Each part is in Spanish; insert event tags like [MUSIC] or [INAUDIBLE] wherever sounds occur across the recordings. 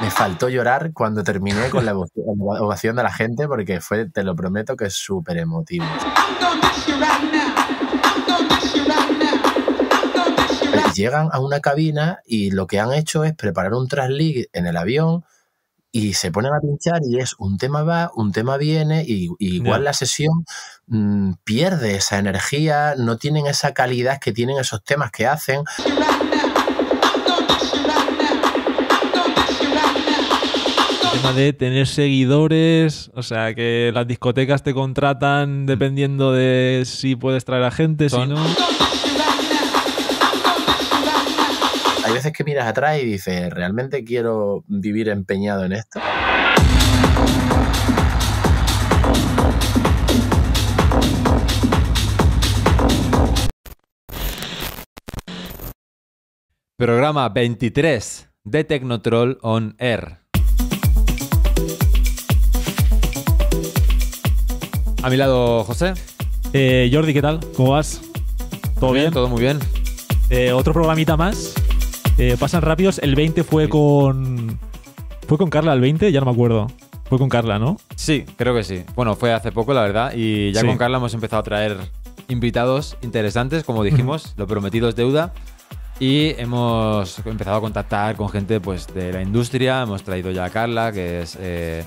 Me faltó llorar cuando terminé con [LAUGHS] la ovación de la gente porque fue, te lo prometo, que es súper emotivo. Pues llegan a una cabina y lo que han hecho es preparar un traslig en el avión y se ponen a pinchar y es un tema va, un tema viene y, igual la sesión mm, pierde esa energía, no tienen esa calidad que tienen esos temas que hacen. de tener seguidores, o sea, que las discotecas te contratan dependiendo de si puedes traer a gente, si no. Hay veces que miras atrás y dices, ¿realmente quiero vivir empeñado en esto? Programa 23 de Tecnotroll on Air. A mi lado, José. Eh, Jordi, ¿qué tal? ¿Cómo vas? ¿Todo bien? Todo muy bien. Eh, otro programita más. Eh, pasan rápidos. El 20 fue con. ¿Fue con Carla el 20? Ya no me acuerdo. Fue con Carla, ¿no? Sí, creo que sí. Bueno, fue hace poco, la verdad. Y ya con Carla hemos empezado a traer invitados interesantes, como dijimos. lo prometido es deuda. Y hemos empezado a contactar con gente pues, de la industria. Hemos traído ya a Carla, que es eh,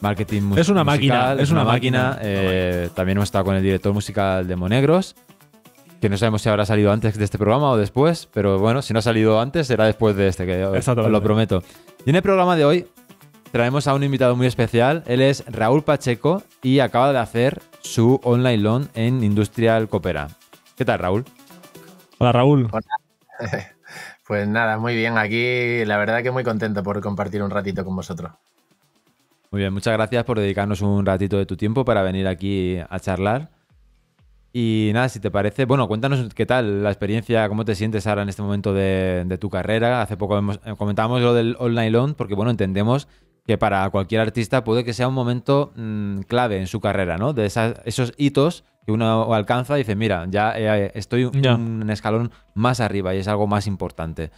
marketing musical. Es una máquina. Es, una, máquina. Eh, también hemos estado con el director musical de Monegros, que no sabemos si habrá salido antes de este programa o después, pero bueno, si no ha salido antes, será después de este, que lo prometo. Y en el programa de hoy traemos a un invitado muy especial. Él es Raúl Pacheco y acaba de hacer su online loan en Industrial Coopera. ¿Qué tal, Raúl? Hola, Raúl. [LAUGHS] Pues nada, muy bien. Aquí la verdad que muy contento por compartir un ratito con vosotros. Muy bien, muchas gracias por dedicarnos un ratito de tu tiempo para venir aquí a charlar. Y nada, si te parece, bueno, cuéntanos qué tal la experiencia, cómo te sientes ahora en este momento de, tu carrera. Hace poco eh, comentábamos lo del online loan, porque bueno, entendemos que para cualquier artista puede que sea un momento mm, clave en su carrera, ¿no? De esos hitos y uno alcanza y dice, mira, ya eh, estoy en un escalón más arriba y es algo más importante.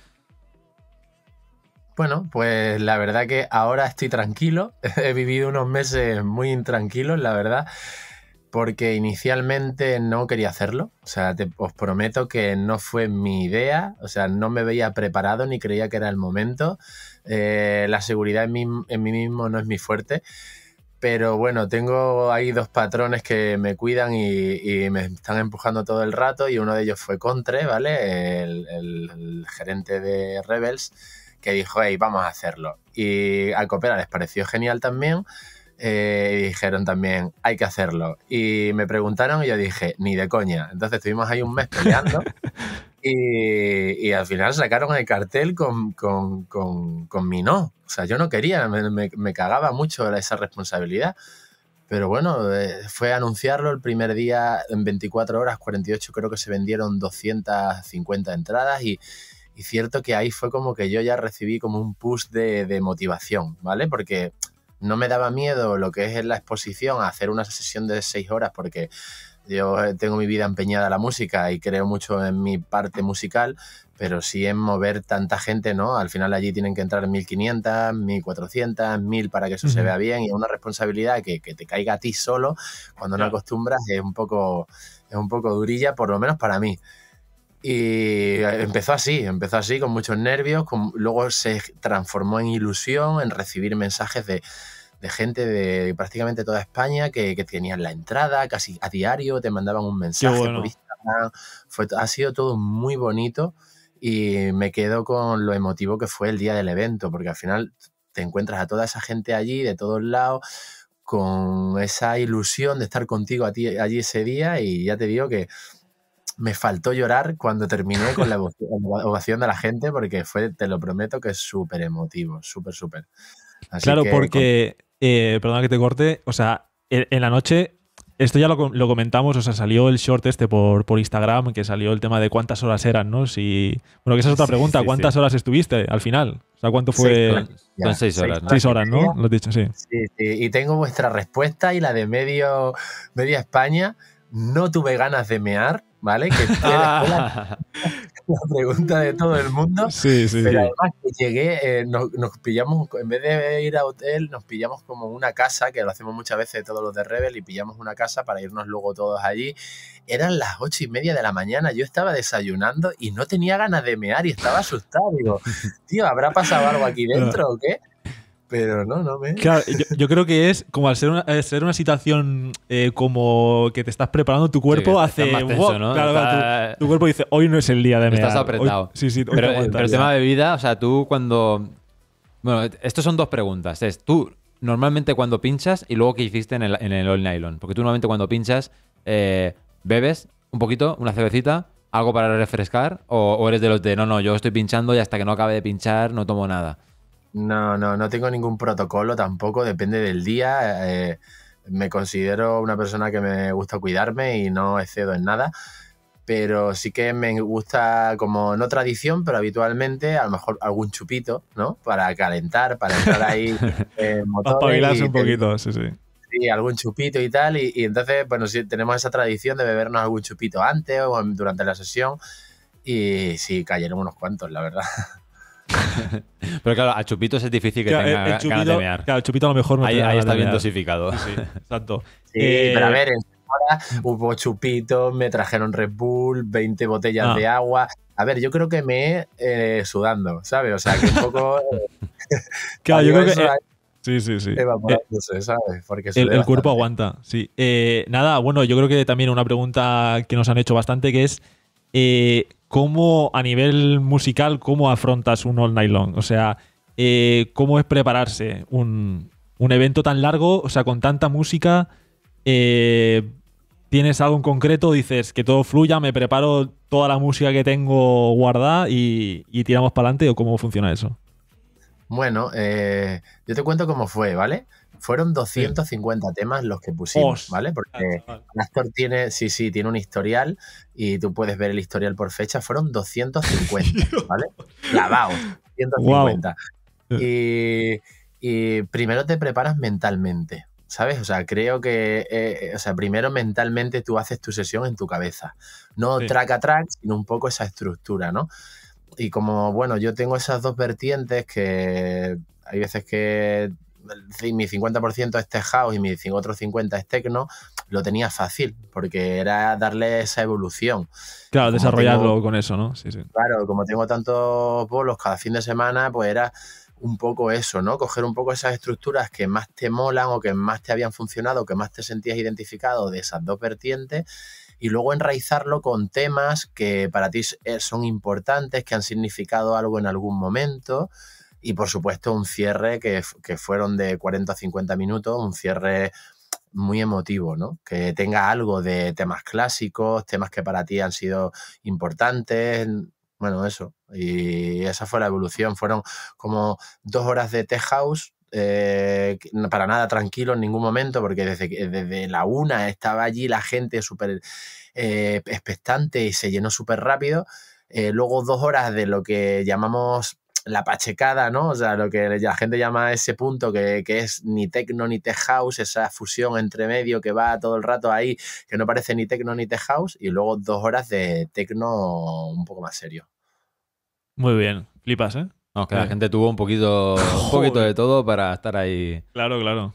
Bueno, pues la verdad que ahora estoy tranquilo. [LAUGHS] He vivido unos meses muy intranquilos, la verdad, porque inicialmente no quería hacerlo. O sea, os prometo que no fue mi idea. O sea, no me veía preparado ni creía que era el momento. Eh, la seguridad en mí, en mí mismo no es mi fuerte. Pero bueno, tengo ahí dos patrones que me cuidan y, me están empujando todo el rato y uno de ellos fue Contre, ¿vale? El, gerente de Rebels que dijo, hey, vamos a hacerlo. Y a Coopera les pareció genial también. Eh, y dijeron también, hay que hacerlo. Y me preguntaron y yo dije, ni de coña. Entonces estuvimos ahí un mes peleando. [LAUGHS] Y, al final sacaron el cartel con, con, con, mi no. O sea, yo no quería, me, me, cagaba mucho esa responsabilidad. Pero bueno, eh, fue anunciarlo el primer día, en 24 horas, 48 creo que se vendieron 250 entradas y, cierto que ahí fue como que yo ya recibí como un push de, motivación, ¿vale? Porque no me daba miedo lo que es la exposición a hacer una sesión de seis horas porque yo eh, tengo mi vida empeñada a la música y creo mucho en mi parte musical, pero sí en mover tanta gente, ¿no? Al final allí tienen que entrar 1500, 1400, 1000 para que eso se vea bien y es una responsabilidad que, que, te caiga a ti solo cuando no acostumbras es un poco es un poco durilla por lo menos para mí. Y eh, empezó así, empezó así con muchos nervios, luego se transformó en ilusión, en recibir mensajes de gente de prácticamente toda España que, tenían la entrada casi a diario, te mandaban un mensaje Fue, ha sido todo muy bonito y me quedo con lo emotivo que fue el día del evento, porque al final te encuentras a toda esa gente allí, de todos lados, con esa ilusión de estar contigo a ti, allí ese día y ya te digo que me faltó llorar cuando terminé con la [LAUGHS] ovación de la gente porque fue, te lo prometo, que es súper emotivo, súper, súper. claro, porque eh, perdona que te corte, o sea, e, en la noche esto ya lo, comentamos, o sea, salió el short este por, Instagram, que salió el tema de cuántas horas eran, ¿no? Si, bueno, que esa es otra pregunta, ¿cuántas horas estuviste al final? O sea, ¿cuánto fue? Seis, seis horas. ¿no? horas, ¿no? Lo dicho, sí. Sí, Y tengo vuestra respuesta y la de medio, media España. No tuve ganas de mear, ¿vale? Que [LAUGHS] la pregunta de todo el mundo. Sí, sí, pero además que llegué, eh, nos, pillamos, en vez de ir a hotel, nos pillamos como una casa, que lo hacemos muchas veces todos los de Rebel, y pillamos una casa para irnos luego todos allí. Eran las ocho y media de la mañana, yo estaba desayunando y no tenía ganas de mear y estaba asustado. Digo, [LAUGHS] tío, ¿habrá pasado algo aquí ah. dentro o qué? Pero no, no me. Claro, yo, creo que es como al ser una, ser una situación eh, como que te estás preparando, tu cuerpo hace. ¿no? claro, tu, cuerpo dice, hoy no es el día de mear. Estás apretado. sí, sí, pero, pero el tema de bebida, o sea, tú cuando. Bueno, estos son dos preguntas. Es tú normalmente cuando pinchas y luego qué hiciste en el, en All Nylon. Porque tú normalmente cuando pinchas, eh, bebes un poquito, una cervecita, algo para refrescar, o eres de los de no, no, yo estoy pinchando y hasta que no acabe de pinchar no tomo nada. No, no, no tengo ningún protocolo tampoco, depende del día. Eh, me considero una persona que me gusta cuidarme y no excedo en nada, pero sí que me gusta como no tradición, pero habitualmente a lo mejor algún chupito, ¿no? Para calentar, para entrar ahí [LAUGHS] eh, motores. un poquito, sí, sí. Sí, algún chupito y tal, y, y entonces, bueno, sí, tenemos esa tradición de bebernos algún chupito antes o durante la sesión, y sí, cayeron unos cuantos, la verdad. [LAUGHS] [LAUGHS] Pero claro, a Chupitos es difícil que tenga que eh, Claro, Chupito a lo mejor no Ahí, está bien dosificado. Sí, [LAUGHS] exacto. Sí, pero a eh, ver, ahora hubo chupito me trajeron Red Bull, 20 botellas de ah. agua. A ver, yo creo que me eh, sudando, ¿sabes? O sea, que un poco. [LAUGHS] Eh, claro, yo creo que. sí, sí, sí. el, cuerpo aguanta, sí. nada, bueno, yo creo que también una pregunta que nos han hecho bastante que es. Eh, cómo a nivel musical, cómo afrontas un All Night Long. O sea, eh, cómo es prepararse un, evento tan largo, o sea, con tanta música. Eh, ¿Tienes algo en concreto? Dices que todo fluya, me preparo toda la música que tengo guardada y, tiramos para adelante o cómo funciona eso. Bueno, eh, yo te cuento cómo fue, ¿vale? Fueron 250 temas los que pusimos, ¿vale? Porque actor tiene, sí, sí, tiene un historial y tú puedes ver el historial por fecha. Fueron 250, [LAUGHS] ¿vale? ¡Lavado! 250. Y, primero te preparas mentalmente, ¿sabes? O sea, creo que, eh, eh, o sea, primero mentalmente tú haces tu sesión en tu cabeza, no track a track, sino un poco esa estructura, ¿no? Y como, bueno, yo tengo esas dos vertientes que hay veces que mi 50% es tech y mi otro 50% es tecno, lo tenía fácil, porque era darle esa evolución. Claro, desarrollarlo con eso, ¿no? Claro, como tengo tantos bolos cada fin de semana, pues era un poco eso, ¿no? Coger un poco esas estructuras que más te molan o que más te habían funcionado, que más te sentías identificado de esas dos vertientes y luego enraizarlo con temas que para ti eh, son importantes, que han significado algo en algún momento y por supuesto un cierre que, fueron de 40 a 50 minutos, un cierre muy emotivo, ¿no? Que tenga algo de temas clásicos, temas que para ti han sido importantes, bueno, eso. Y esa fue la evolución. Fueron como dos horas de tech house. Eh, para nada tranquilo en ningún momento, porque desde, desde la una estaba allí la gente súper eh, expectante y se llenó súper rápido. Eh, luego dos horas de lo que llamamos la pachecada, ¿no? O sea, lo que la gente llama ese punto que, es ni techno ni tech house, esa fusión entre medio que va todo el rato ahí, que no parece ni techno ni tech house, y luego dos horas de tecno un poco más serio. Muy bien, flipas, ¿eh? la gente tuvo un poquito, un poquito de todo para estar ahí. Claro, claro.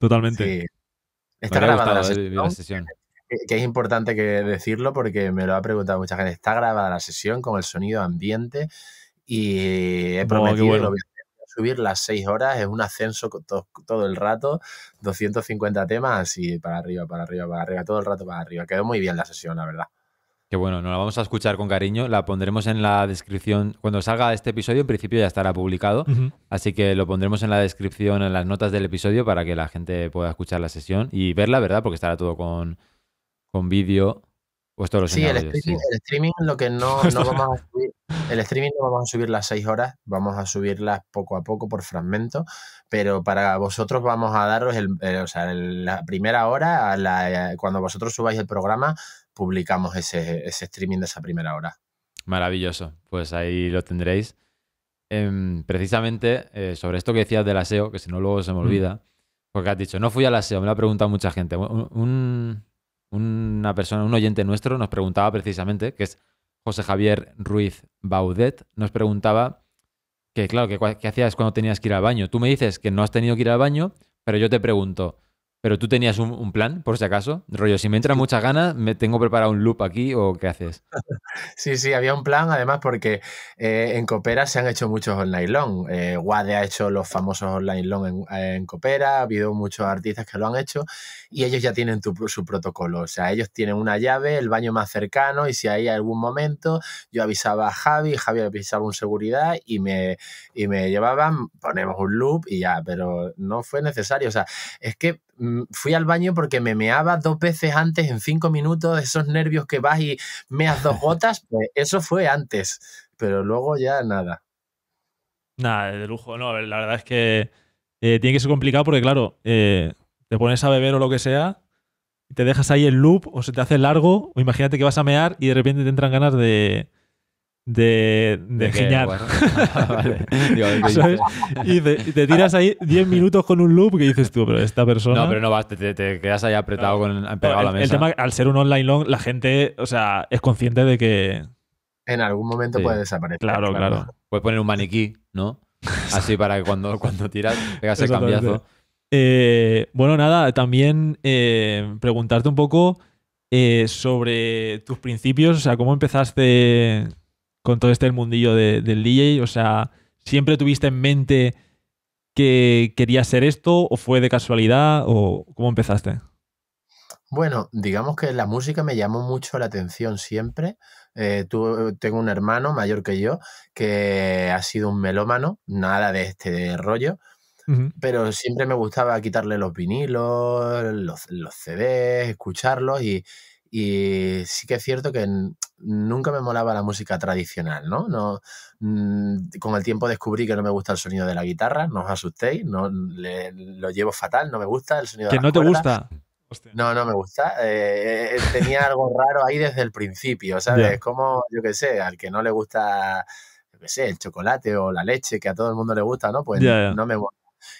Totalmente. Está grabada la sesión. Que, que es importante que decirlo porque me lo ha preguntado mucha gente. Está grabada la sesión con el sonido ambiente y he oh, prometido subir las 6 horas, es un ascenso todo, todo, el rato, 250 temas, y para arriba, para arriba, para arriba, todo el rato para arriba. Quedó muy bien la sesión, la verdad. Que bueno, nos la vamos a escuchar con cariño, la pondremos en la descripción, cuando salga este episodio en principio ya estará publicado, así que lo pondremos en la descripción, en las notas del episodio para que la gente pueda escuchar la sesión y verla, ¿verdad? Porque estará todo con, con vídeo. Pues todos los sí, el streaming, sí, el streaming, lo que no, [LAUGHS] no vamos a subir, el streaming no vamos a subir las seis horas, vamos a subirlas poco a poco por fragmento pero para vosotros vamos a daros el, eh, la primera hora, eh, cuando vosotros subáis el programa, publicamos ese, streaming de esa primera hora. Maravilloso, pues ahí lo tendréis. Em, precisamente eh, sobre esto que decías del aseo, que si no luego se me mm. olvida, porque has dicho, no fui al aseo, me lo ha preguntado mucha gente. una persona, un oyente nuestro nos preguntaba precisamente, que es José Javier Ruiz Baudet nos preguntaba que, claro, ¿qué, hacías cuando tenías que ir al baño? Tú me dices que no has tenido que ir al baño, pero yo te pregunto, pero tú tenías un, plan, por si acaso, rollo, si me entra muchas ganas, me tengo preparado un loop aquí o qué haces. Sí, sí, había un plan, además, porque eh, en Coopera se han hecho muchos online long. Eh, Wade ha hecho los famosos online long en, Copera. Coopera, ha habido muchos artistas que lo han hecho y ellos ya tienen su protocolo. O sea, ellos tienen una llave, el baño más cercano y si hay algún momento, yo avisaba a Javi, Javi avisaba un seguridad y me, y me llevaban, ponemos un loop y ya, pero no fue necesario. O sea, es que Mm, fui al baño porque me meaba dos veces antes en cinco minutos, esos nervios que vas y meas dos [LAUGHS] gotas, pues eso fue antes, pero luego ya nada. Nada, de lujo, no, la verdad es que eh, tiene que ser complicado porque claro, eh, te pones a beber o lo que sea, y te dejas ahí el loop o se te hace largo, o imagínate que vas a mear y de repente te entran ganas de, de, de, Y, te, tiras ahí 10 minutos con un loop que dices tú, pero esta persona. No, pero no vas, te, quedas ahí apretado con, pegado a la mesa. El tema, al ser un online long, la gente, o sea, es consciente de que. En algún momento puede desaparecer. Claro, claro, Puedes poner un maniquí, ¿no? [LAUGHS] Así para que cuando, cuando tiras, pegas el cambiazo. Eh, bueno, nada, también eh, preguntarte un poco eh, sobre tus principios, o sea, cómo empezaste con todo este mundillo del DJ? O sea, ¿siempre tuviste en mente que quería ser esto o fue de casualidad o cómo empezaste? Bueno, digamos que la música me llamó mucho la atención siempre. Eh, tengo un hermano mayor que yo que ha sido un melómano, nada de este rollo, pero siempre me gustaba quitarle los vinilos, los, los CDs, escucharlos y, y sí que es cierto que nunca me molaba la música tradicional, ¿no? no con el tiempo descubrí que no me gusta el sonido de la guitarra, no os asustéis, no, lo llevo fatal, no me gusta el sonido de la guitarra. ¿Que no te gusta? No, no me gusta. Eh, eh, tenía algo raro ahí desde el principio, ¿sabes? es Como, yo qué sé, al que no le gusta, yo qué sé, el chocolate o la leche, que a todo el mundo le gusta, ¿no? Pues no me gusta.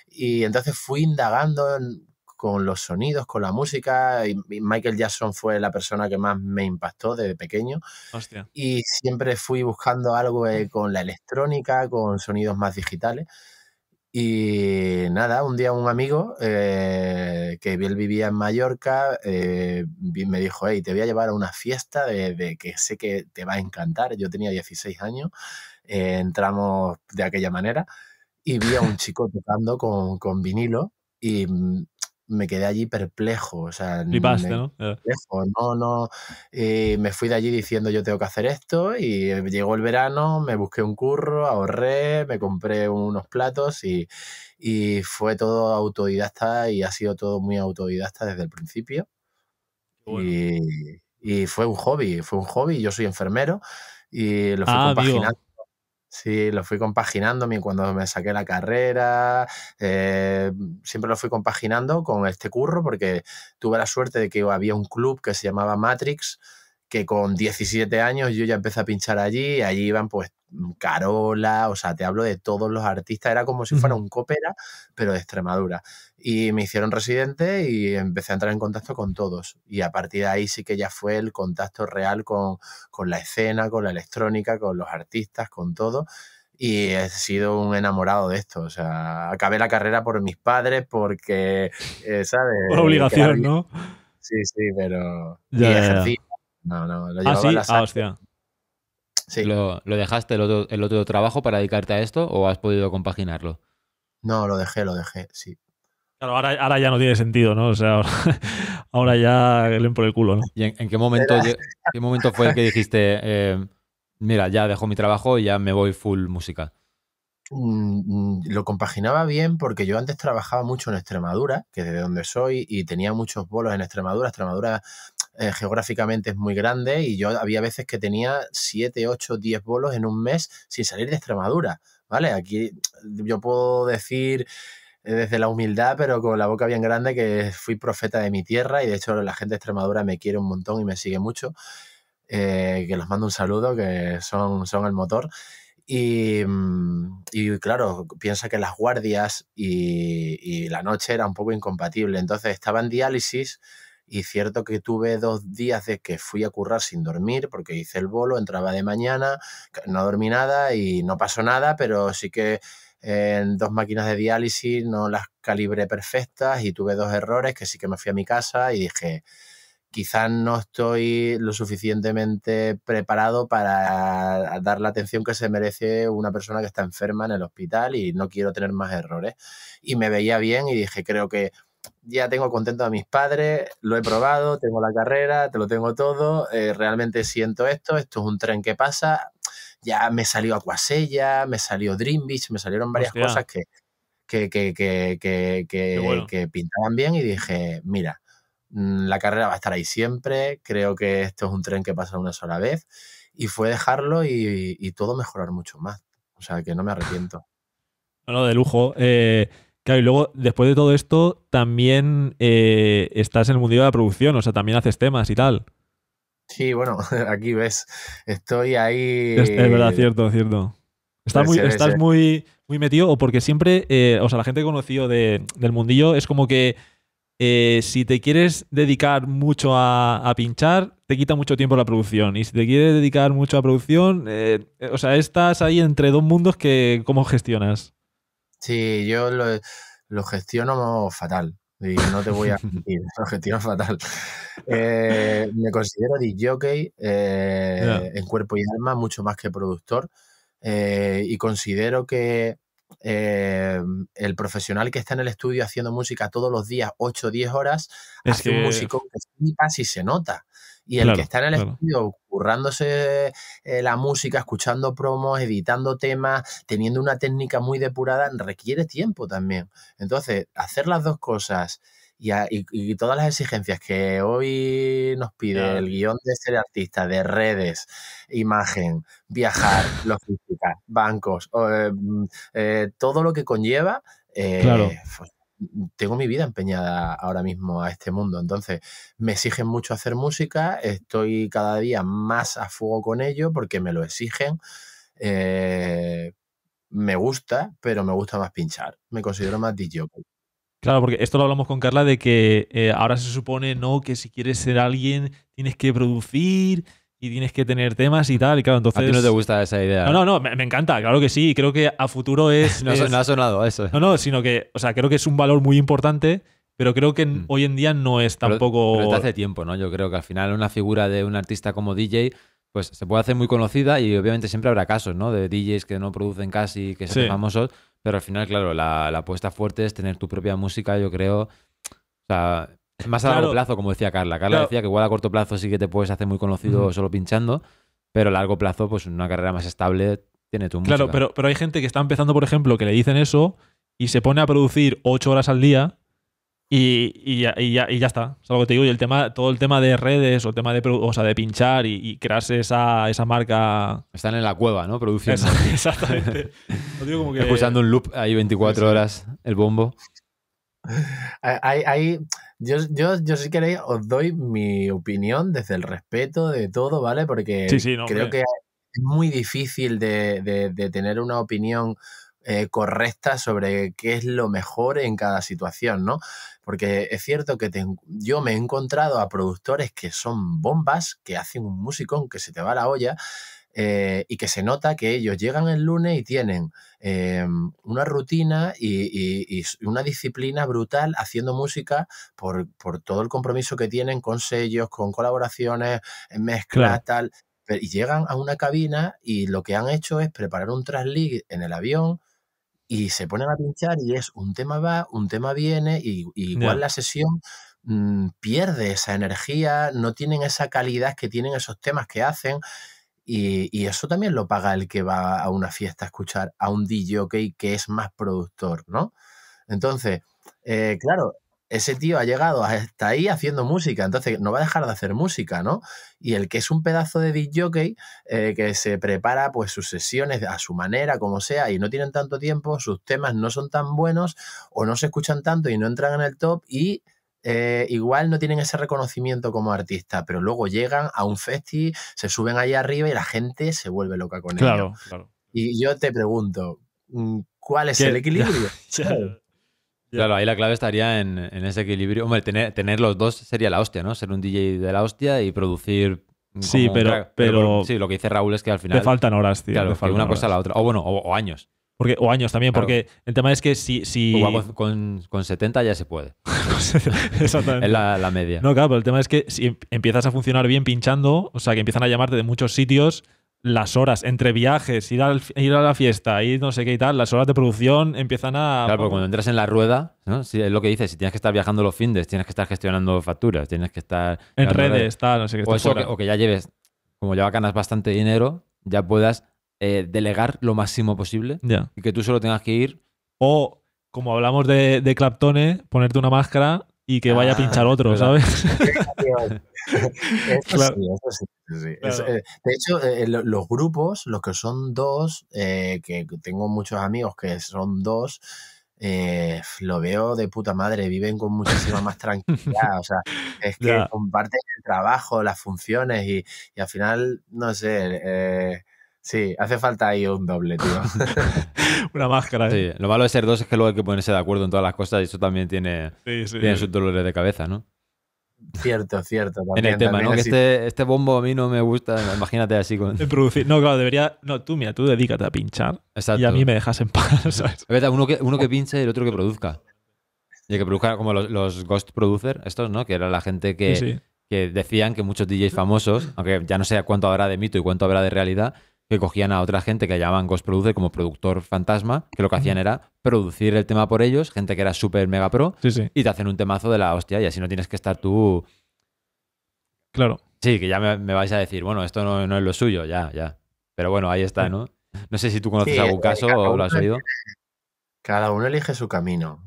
Y entonces fui indagando en con los sonidos, con la música. Y Michael Jackson fue la persona que más me impactó desde pequeño. Hostia. Y siempre fui buscando algo eh, con la electrónica, con sonidos más digitales. Y nada, un día un amigo eh, que él vivía en Mallorca eh, me dijo, hey, te voy a llevar a una fiesta de, que sé que te va a encantar. Yo tenía 16 años, entramos de aquella manera y vi a un chico tocando con, con vinilo y mm, me quedé allí perplejo. O sea, ¿no? No, eh, me fui de allí diciendo yo tengo que hacer esto y eh, llegó el verano, me busqué un curro, ahorré, me compré unos platos y, fue todo autodidacta y ha sido todo muy autodidacta desde el principio. Y, fue un hobby, fue un hobby. Yo soy enfermero y lo fui ah, compaginando. Sí, lo fui compaginando cuando me saqué la carrera, eh, siempre lo fui compaginando con este curro porque tuve la suerte de que había un club que se llamaba Matrix, que con 17 años yo ya empecé a pinchar allí y allí iban pues Carola, o sea, te hablo de todos los artistas, era como si fuera un copera, pero de Extremadura. Y me hicieron residente y empecé a entrar en contacto con todos. Y a partir de ahí sí que ya fue el contacto real con, la escena, con la electrónica, con los artistas, con todo y he sido un enamorado de esto. O sea, acabé la carrera por mis padres porque, eh, ¿sabes? Por obligación, ¿no? Sí, sí, pero. No, no, ¿Ah, sí? Ah, hostia. ¿Lo, dejaste el otro, trabajo para dedicarte a esto o has podido compaginarlo? No, lo dejé, lo dejé, sí. Claro, ahora, ahora ya no tiene sentido, ¿no? O sea, ahora, [LAUGHS] ya leen por el culo, ¿no? ¿Y en, qué, momento, qué momento fue el que dijiste, eh, mira, ya dejo mi trabajo y ya me voy full música? Mm, mm, lo compaginaba bien porque yo antes trabajaba mucho en Extremadura, que es de donde soy, y tenía muchos bolos en Extremadura. Extremadura eh, geográficamente es muy grande y yo había veces que tenía 7, 8, 10 bolos en un mes sin salir de Extremadura, ¿vale? Aquí yo puedo decir eh, desde la humildad, pero con la boca bien grande, que fui profeta de mi tierra y de hecho la gente de Extremadura me quiere un montón y me sigue mucho. Eh, que los mando un saludo, que son, son el motor. Mm, y, claro, piensa que las guardias y, y la noche era un poco incompatible. Entonces estaba en diálisis y cierto que tuve dos días de que fui a currar sin dormir porque hice el bolo, entraba de mañana, no dormí nada y no pasó nada, pero sí que en eh, dos máquinas de diálisis no las calibré perfectas y tuve dos errores que sí que me fui a mi casa y dije, quizás no estoy lo suficientemente preparado para dar la atención que se merece una persona que está enferma en el hospital y no quiero tener más errores. Y me veía bien y dije, creo que ya tengo contento a mis padres, lo he probado, tengo la carrera, te lo tengo todo, eh, realmente siento esto, esto es un tren que pasa, ya me salió Aquasella, me salió Dream Beach, me salieron varias cosas que, que, que, que, pintaban bien y dije, mira, mm, la carrera va a estar ahí siempre, creo que esto es un tren que pasa una sola vez y fue dejarlo y, todo mejorar mucho más, o sea que no me arrepiento. Bueno, de lujo. Eh, Claro, y luego, después de todo esto, también eh, estás en el mundillo de la producción, o sea, también haces temas y tal. Sí, bueno, [LAUGHS] aquí ves, estoy ahí. Es, verdad, cierto, cierto. Estás, muy, estás muy, muy metido, o porque siempre, eh, o sea, la gente que conocido del mundillo es como que eh, si te quieres dedicar mucho a, a, pinchar, te quita mucho tiempo la producción. Y si te quieres dedicar mucho a producción, o sea, estás ahí entre dos mundos que, ¿cómo gestionas? Sí, yo eh, lo, gestiono fatal. Y no te voy a [LAUGHS] mentir, [LAUGHS] lo gestiono fatal. Eh, me considero disjockey eh, en cuerpo y alma, mucho más que productor. y considero que el profesional que está en el estudio haciendo música todos los días, 8 o 10 horas, es que... un músico que casi se nota. Y el que está en el estudio currándose eh, la música, escuchando promos, editando temas, teniendo una técnica muy depurada, requiere tiempo también. Entonces, hacer las dos cosas y, todas las exigencias que hoy nos pide el guión de ser este artista, de redes, imagen, viajar, [LAUGHS] logística, bancos, eh, mm, eh, todo lo que conlleva, pues tengo mi vida empeñada ahora mismo a este mundo. Entonces, me exigen mucho hacer música, estoy cada día más a fuego con ello porque me lo exigen. Eh, me gusta, pero me gusta más pinchar. Me considero más DJ. Claro, porque esto lo hablamos con Carla de que eh, ahora se supone, ¿no? Que si quieres ser alguien tienes que producir, y tienes que tener temas y tal. Y claro, entonces. ¿A ti no te gusta esa idea? No, no, no, me, encanta, claro que sí. Creo que a futuro [LAUGHS] es. no, ha sonado eso. No, no, sino que, o sea, creo que es un valor muy importante, pero creo que mm. hoy en día no es tampoco. Pero, hace tiempo, ¿no? Yo creo que al final una figura de un artista como DJ. Pues se puede hacer muy conocida y obviamente siempre habrá casos, ¿no? De DJs que no producen casi, que son famosos, pero al final, claro, la, la apuesta fuerte es tener tu propia música, yo creo. O sea, más a largo plazo, como decía Carla. Carla decía que igual a corto plazo sí que te puedes hacer muy conocido solo pinchando, pero a largo plazo, pues una carrera más estable tiene tu Claro, pero, pero hay gente que está empezando, por ejemplo, que le dicen eso y se pone a producir ocho horas al día y, ya, está. Es algo que te digo. Y el tema, todo el tema de redes o el tema de, o de pinchar y, crearse esa, esa, marca. Están en la cueva, ¿no? Produciendo. [LAUGHS] Exactamente. un loop ahí 24 horas, el bombo. hay, yo, yo, yo, si queréis, os doy mi opinión desde el respeto de todo, ¿vale? Porque creo que es muy difícil de, de, tener una opinión eh, correcta sobre qué es lo mejor en cada situación, ¿no? Porque es cierto que yo me he encontrado a productores que son bombas, que hacen un músico que se te va la olla, eh, y que se nota que ellos llegan el lunes y tienen em, una rutina y, una disciplina brutal haciendo música por, todo el compromiso que tienen con sellos, con colaboraciones, mezclas, tal. Y llegan a una cabina y lo que han hecho es preparar un traslig en el avión, y se ponen a pinchar y es un tema va, un tema viene y, igual la sesión mm, pierde esa energía, no tienen esa calidad que tienen esos temas que hacen y, eso también lo paga el que va a una fiesta a escuchar a un DJ que es más productor, ¿no? Entonces, eh, claro, ese tío ha llegado hasta ahí haciendo música, entonces no va a dejar de hacer música, ¿no? Y el que es un pedazo de DJ eh, que se prepara pues sus sesiones a su manera, como sea, y no tienen tanto tiempo, sus temas no son tan buenos o no se escuchan tanto y no entran en el top y eh, igual no tienen ese reconocimiento como artista, pero luego llegan a un festi, se suben ahí arriba y la gente se vuelve loca con claro, ellos. Y yo te pregunto, mm, ¿cuál es el [LAUGHS] equilibrio? [LAUGHS] claro. ahí la clave estaría en, ese equilibrio. Hombre, tener, los dos sería la hostia, ¿no? Ser un DJ de la hostia y producir. Sí, pero, pero, Sí, lo que dice Raúl es que al final. Te faltan horas, tío. Claro, una cosa a la otra. O bueno, o años o años también, porque el tema es que si. con, 70 ya se puede. [LAUGHS] Exactamente. Es la, media. No, claro, pero el tema es que si em, empiezas a funcionar bien pinchando, o sea, que empiezan a llamarte de muchos sitios, las horas entre viajes, ir, ir a la fiesta, ir no sé qué y tal, las horas de producción empiezan a. Claro, porque cuando entras en la rueda, ¿no? es lo que dices, si tienes que estar viajando los findes, tienes que estar gestionando facturas, tienes que estar. En redes, tal, no sé qué. O, que, ya lleves, como ya ganas bastante dinero, ya puedas eh, delegar lo máximo posible y que tú solo tengas que ir. O, como hablamos de, de ponerte una máscara y que vaya a ah, pinchar otro, ¿sabes? sí, de hecho, eh, eh, los grupos, los que son dos, que tengo muchos amigos que son dos, lo veo de puta madre, viven con muchísima más tranquilidad, o sea, [LAUGHS] es que comparten el trabajo, las funciones y al final, no sé, Sí, hace falta ahí un doble, tío. [LAUGHS] Una máscara. ¿eh? Sí, lo malo de ser dos es que luego hay que ponerse de acuerdo en todas las cosas y eso también tiene, sus dolores de cabeza, ¿no? Cierto, cierto. en el tema, ¿no? Que este, este, bombo a mí no me gusta. Imagínate así con. De producir. No, claro, debería. No, tú, mira, tú dedícate a pinchar. Y a mí me dejas en paz, [LAUGHS] ¿sabes? Uno que, uno que pinche y el otro que produzca. Y el que produzca como los, ghost producer, estos, ¿no? Que era la gente que, que decían que muchos DJs famosos, aunque ya no sé cuánto habrá de mito y cuánto habrá de realidad, que cogían a otra gente que llamaban Ghost produce como productor fantasma, que lo que hacían era producir el tema por ellos, gente que era súper mega pro, y te hacen un temazo de la hostia, y así no tienes que estar tú. Claro. Sí, que ya me, vais a decir, bueno, esto no, es lo suyo, ya, ya. Pero bueno, ahí está, ¿no? No sé si tú conoces algún eh, caso o lo has oído. Cada uno elige su camino.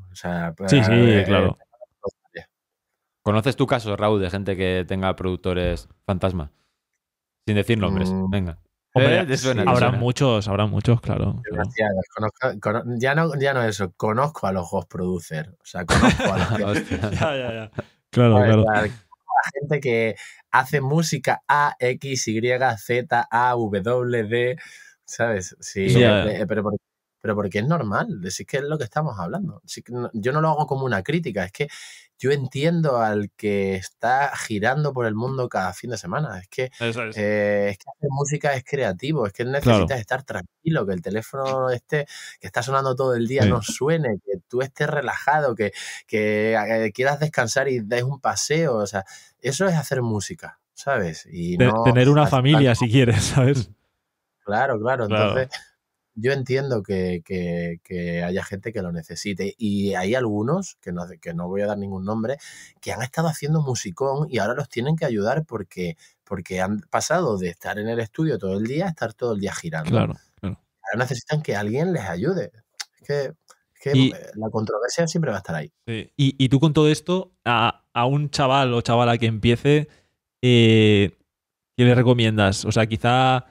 Pues, sí, sí, eh, claro. ¿Conoces tu caso, Raúl, de gente que tenga productores fantasma? Sin decir nombres, mm. venga. Hombre, ¿Eh? habrá muchos, habrá muchos, claro. ya, no, ya no eso, conozco a los host producer. O sea, conozco a los Claro, La, gente que hace música A, X, Y, Z, A, W, D, ¿sabes? Sí, eh, eh, pero, porque, es normal, es que es lo que estamos hablando. yo no lo hago como una crítica, es que yo entiendo al que está girando por el mundo cada fin de semana. Es que, eh, que hacer música es creativo, es que necesitas estar tranquilo, que el teléfono esté, que está sonando todo el día no suene, que tú estés relajado, que, que, eh, quieras descansar y des un paseo. O sea, eso es hacer música, ¿sabes? Y tener una familia si quieres, [LAUGHS] ¿sabes? Claro, claro. claro. Entonces yo entiendo que, haya gente que lo necesite y hay algunos, que no, que no voy a dar ningún nombre, que han estado haciendo musicón y ahora los tienen que ayudar porque, porque han pasado de estar en el estudio todo el día a estar todo el día girando. Claro, claro. Ahora necesitan que alguien les ayude. Es que, la controversia siempre va a estar ahí. Y, y, tú con todo esto, a, un chaval o chavala que empiece, eh, ¿qué le recomiendas? O sea, quizá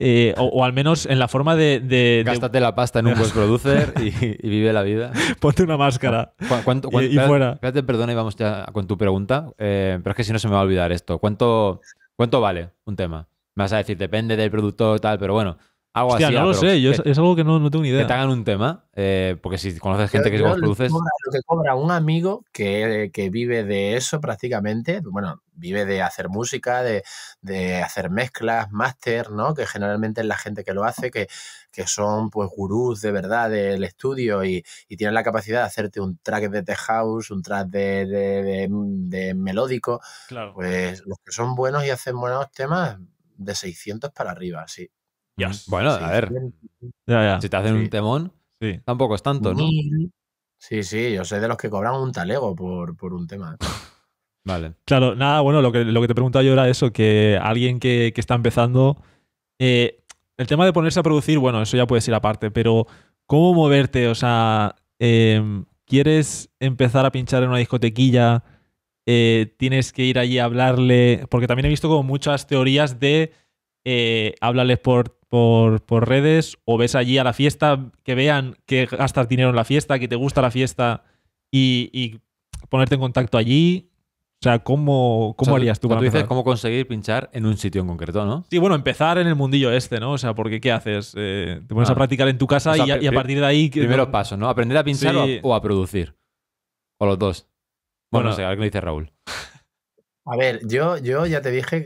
eh, o, al menos en la forma de. de Gástate la pasta en un postproducer [LAUGHS] y, y, vive la vida. Ponte una máscara. y, fuera. Espérate, perdona, y vamos ya con tu pregunta. Eh, pero es que si no se me va a olvidar esto. ¿Cuánto, ¿Cuánto vale un tema? Me vas a decir, depende del productor, tal, pero bueno. Algo No lo sé, es, algo que no, tengo ni idea. Que te hagan un tema, eh, porque si conoces gente que que post produces. Lo que cobra un amigo que, que vive de eso prácticamente, bueno, vive de hacer música, de, hacer mezclas, máster, ¿no? Que generalmente es la gente que lo hace, que, son pues gurús de verdad del estudio y, tienen la capacidad de hacerte un track de tech house, un track de, melódico. Pues los que son buenos y hacen buenos temas, de 600 para arriba, sí. Mm, bueno, a ver. Si te hacen un temón, tampoco es tanto, ¿no? Sí, sí, yo soy de los que cobran un talego por, por un tema. ¿eh? Vale. Claro, nada, bueno, lo que, te preguntaba yo era eso, que alguien que, está empezando, eh, el tema de ponerse a producir, bueno, eso ya puedes ir aparte, pero ¿cómo moverte? O sea, eh, ¿quieres empezar a pinchar en una discotequilla? Eh, ¿Tienes que ir allí a hablarle? Porque también he visto como muchas teorías de hablarles por, por, redes o ves allí a la fiesta, que vean que gastas dinero en la fiesta, que te gusta la fiesta y ponerte en contacto allí. O sea, ¿cómo, cómo harías tú? Cuando tú dices cómo conseguir pinchar en un sitio en concreto, ¿no? Sí, bueno, empezar en el mundillo este, ¿no? O sea, porque ¿qué haces? Eh, te pones a practicar en tu casa y, a, partir de ahí... Primeros pasos, ¿no? Aprender a pinchar o, a, producir. O los dos. Bueno, no sé, a ver qué dice Raúl. [LAUGHS] A ver, yo, yo ya te dije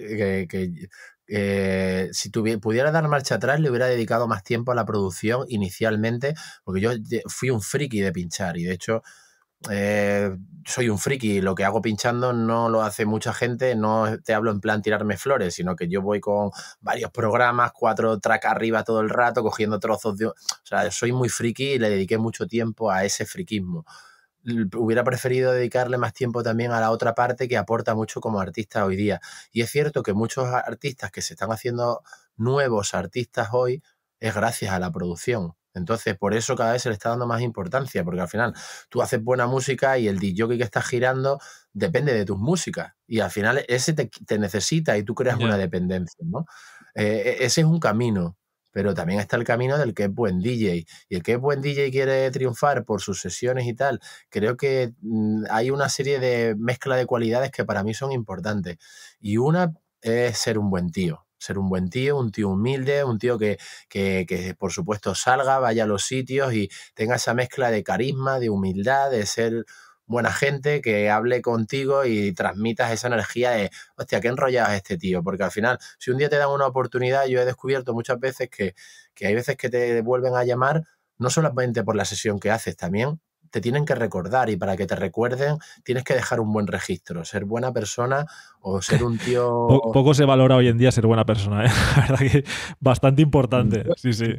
que, eh, si pudiera dar marcha atrás, le hubiera dedicado más tiempo a la producción inicialmente, porque yo fui un friki de pinchar y de hecho eh, soy un friki, lo que hago pinchando no lo hace mucha gente, no te hablo en plan tirarme flores, sino que yo voy con varios programas, cuatro track arriba todo el rato, cogiendo trozos de... O sea, soy muy friki y le dediqué mucho tiempo a ese friquismo. Hubiera preferido dedicarle más tiempo también a la otra parte que aporta mucho como artista hoy día. Y es cierto que muchos artistas que se están haciendo nuevos artistas hoy es gracias a la producción entonces, por eso cada vez se le está dando más importancia, porque al final tú haces buena música y el DJ que estás girando depende de tus músicas. Y al final ese te, necesita y tú creas una dependencia, ¿no? Eh, e, ese es un camino, pero también está el camino del que es buen DJ. Y el que es buen DJ quiere triunfar por sus sesiones y tal. Creo que mm, hay una serie de mezcla de cualidades que para mí son importantes. Y una es ser un buen tío ser un buen tío, un tío humilde, un tío que, por supuesto salga, vaya a los sitios y tenga esa mezcla de carisma, de humildad, de ser buena gente, que hable contigo y transmitas esa energía de, hostia, qué enrollado es este tío, porque al final, si un día te dan una oportunidad, yo he descubierto muchas veces que, que hay veces que te vuelven a llamar, no solamente por la sesión que haces, también te tienen que recordar y para que te recuerden tienes que dejar un buen registro, ser buena persona o [LAUGHS] ser un tío... poco se valora hoy en día ser buena persona, ¿eh? [LAUGHS] la verdad que bastante importante, sí, sí.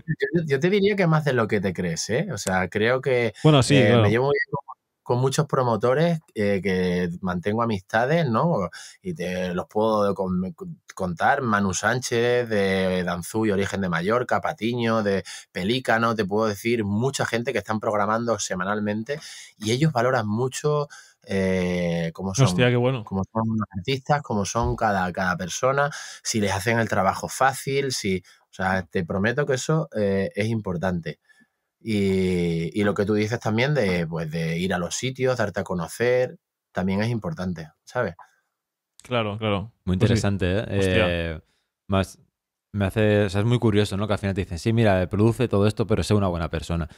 Yo, te diría que más de lo que te crees, ¿eh? O sea, creo que... Bueno, sí, eh, me llevo con muchos promotores eh, que mantengo amistades, ¿no? Y te los puedo contar, Manu Sánchez de Danzú y Origen de Mallorca, Patiño de Pelícano, te puedo decir mucha gente que están programando semanalmente y ellos valoran mucho eh, como son, como son los artistas, como son cada, cada persona, si les hacen el trabajo fácil, si, o sea, te prometo que eso eh, es importante. Y, lo que tú dices también de, pues, de ir a los sitios, darte a conocer, también es importante, ¿sabes? Claro, claro. Muy pues interesante, ¿eh? Eh, más, me hace, es muy curioso, ¿no? Que al final te dicen, sí, mira, produce todo esto, pero sé una buena persona.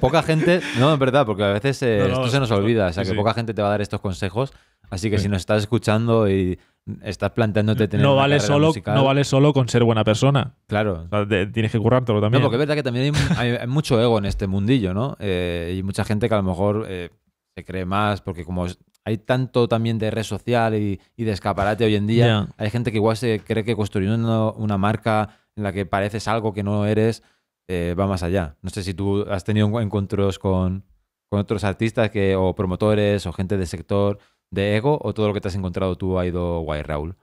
poca gente, no, en verdad, porque a veces eh, esto se nos olvida, o sea, que poca gente te va a dar estos consejos, Así que si nos estás escuchando y estás planteándote tener no vale solo no vale solo con ser buena persona claro tienes que currártelo también no porque es verdad que también hay, mucho ego en este mundillo no eh, y mucha gente que a lo mejor eh, se cree más porque como hay tanto también de red social y, de escaparate hoy en día hay gente que igual se cree que construyendo una, marca en la que pareces algo que no eres eh, va más allá no sé si tú has tenido encuentros con, otros artistas que, o promotores o gente del sector de ego o todo lo que te has encontrado tú ha ido guay, Raúl?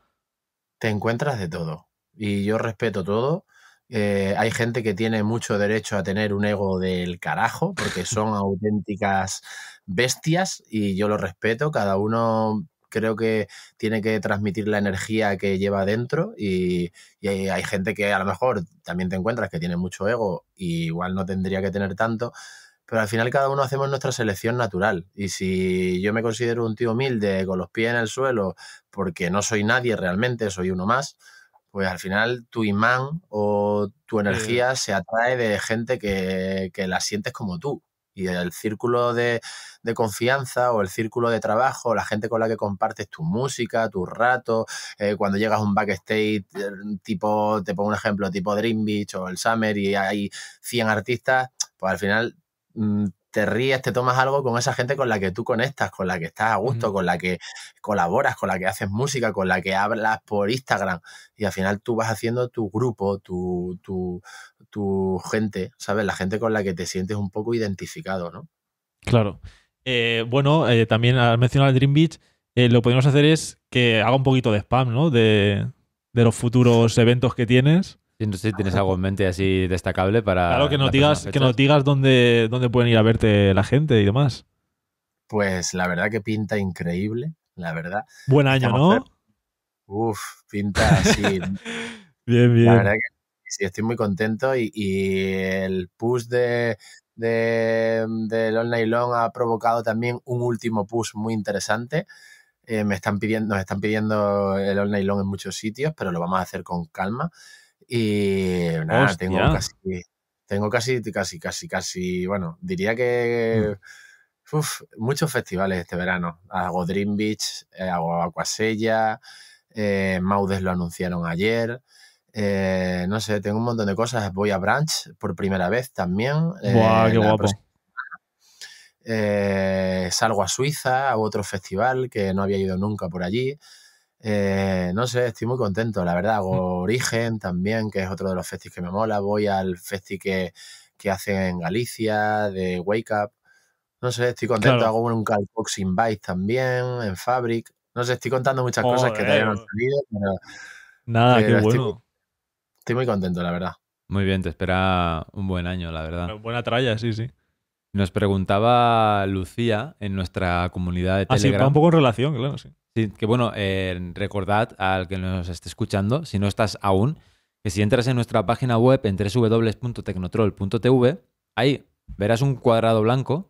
Te encuentras de todo y yo respeto todo. Eh, hay gente que tiene mucho derecho a tener un ego del carajo porque [LAUGHS] son auténticas bestias y yo lo respeto. Cada uno creo que tiene que transmitir la energía que lleva dentro y, hay, hay, gente que a lo mejor también te encuentras que tiene mucho ego y igual no tendría que tener tanto, pero al final cada uno hacemos nuestra selección natural. Y si yo me considero un tío humilde, con los pies en el suelo, porque no soy nadie realmente, soy uno más, pues al final tu imán o tu energía se atrae de gente que, la sientes como tú. Y el círculo de, confianza o el círculo de trabajo, la gente con la que compartes tu música, tu rato, eh, cuando llegas a un backstage, eh, tipo, te pongo un ejemplo, tipo Dream Beach o el Summer y hay 100 artistas, pues al final Mm, te ríes, te tomas algo con esa gente con la que tú conectas, con la que estás a gusto, con la que colaboras, con la que haces música, con la que hablas por Instagram. Y al final tú vas haciendo tu grupo, tu, gente, ¿sabes? La gente con la que te sientes un poco identificado, ¿no? Claro. Eh, bueno, eh, también al mencionar el Dream Beach, eh, lo que podemos hacer es que haga un poquito de spam, ¿no? De, de los futuros eventos que tienes. No sé si ah, tienes algo en mente así destacable para. Claro, que nos digas, que dónde, dónde pueden ir a verte la gente y demás. Pues la verdad que pinta increíble, la verdad. Buen año, ¿no? Uf, pinta así. [LAUGHS] bien, bien. La verdad que sí, estoy muy contento y, el push de, de, del All Night Long ha provocado también un último push muy interesante. Eh, me están pidiendo, nos están pidiendo el All Night Long en muchos sitios, pero lo vamos a hacer con calma. Y nada, tengo casi, tengo casi, casi, casi, bueno, diría mm. que muchos festivales este verano. Hago Dream Beach, eh, hago Aquasella, eh, Maudes lo anunciaron ayer. Eh, no sé, tengo un montón de cosas. Voy a Branch por primera vez también. salgo a Suiza, hago otro festival que no había ido nunca por allí. Eh, no sé, estoy muy contento, la verdad. Hago mm. Origen también, que es otro de los festis que me mola. Voy al festi que, que hacen en Galicia, de Wake Up. No sé, estoy contento. Hago un callboxing bites también, en Fabric. No sé, estoy contando muchas cosas que te no han salido, pero. Nada, qué bueno. Estoy muy contento, la verdad. Muy bien, te espera un buen año, la verdad. buena tralla, sí, sí. Nos preguntaba Lucía en nuestra comunidad de ah, Telegram. Ah, un poco en relación, claro, sí que bueno, eh, recordad al que nos esté escuchando, si no estás aún, que si entras en nuestra página web en www.tecnotrol.tv, ahí verás un cuadrado blanco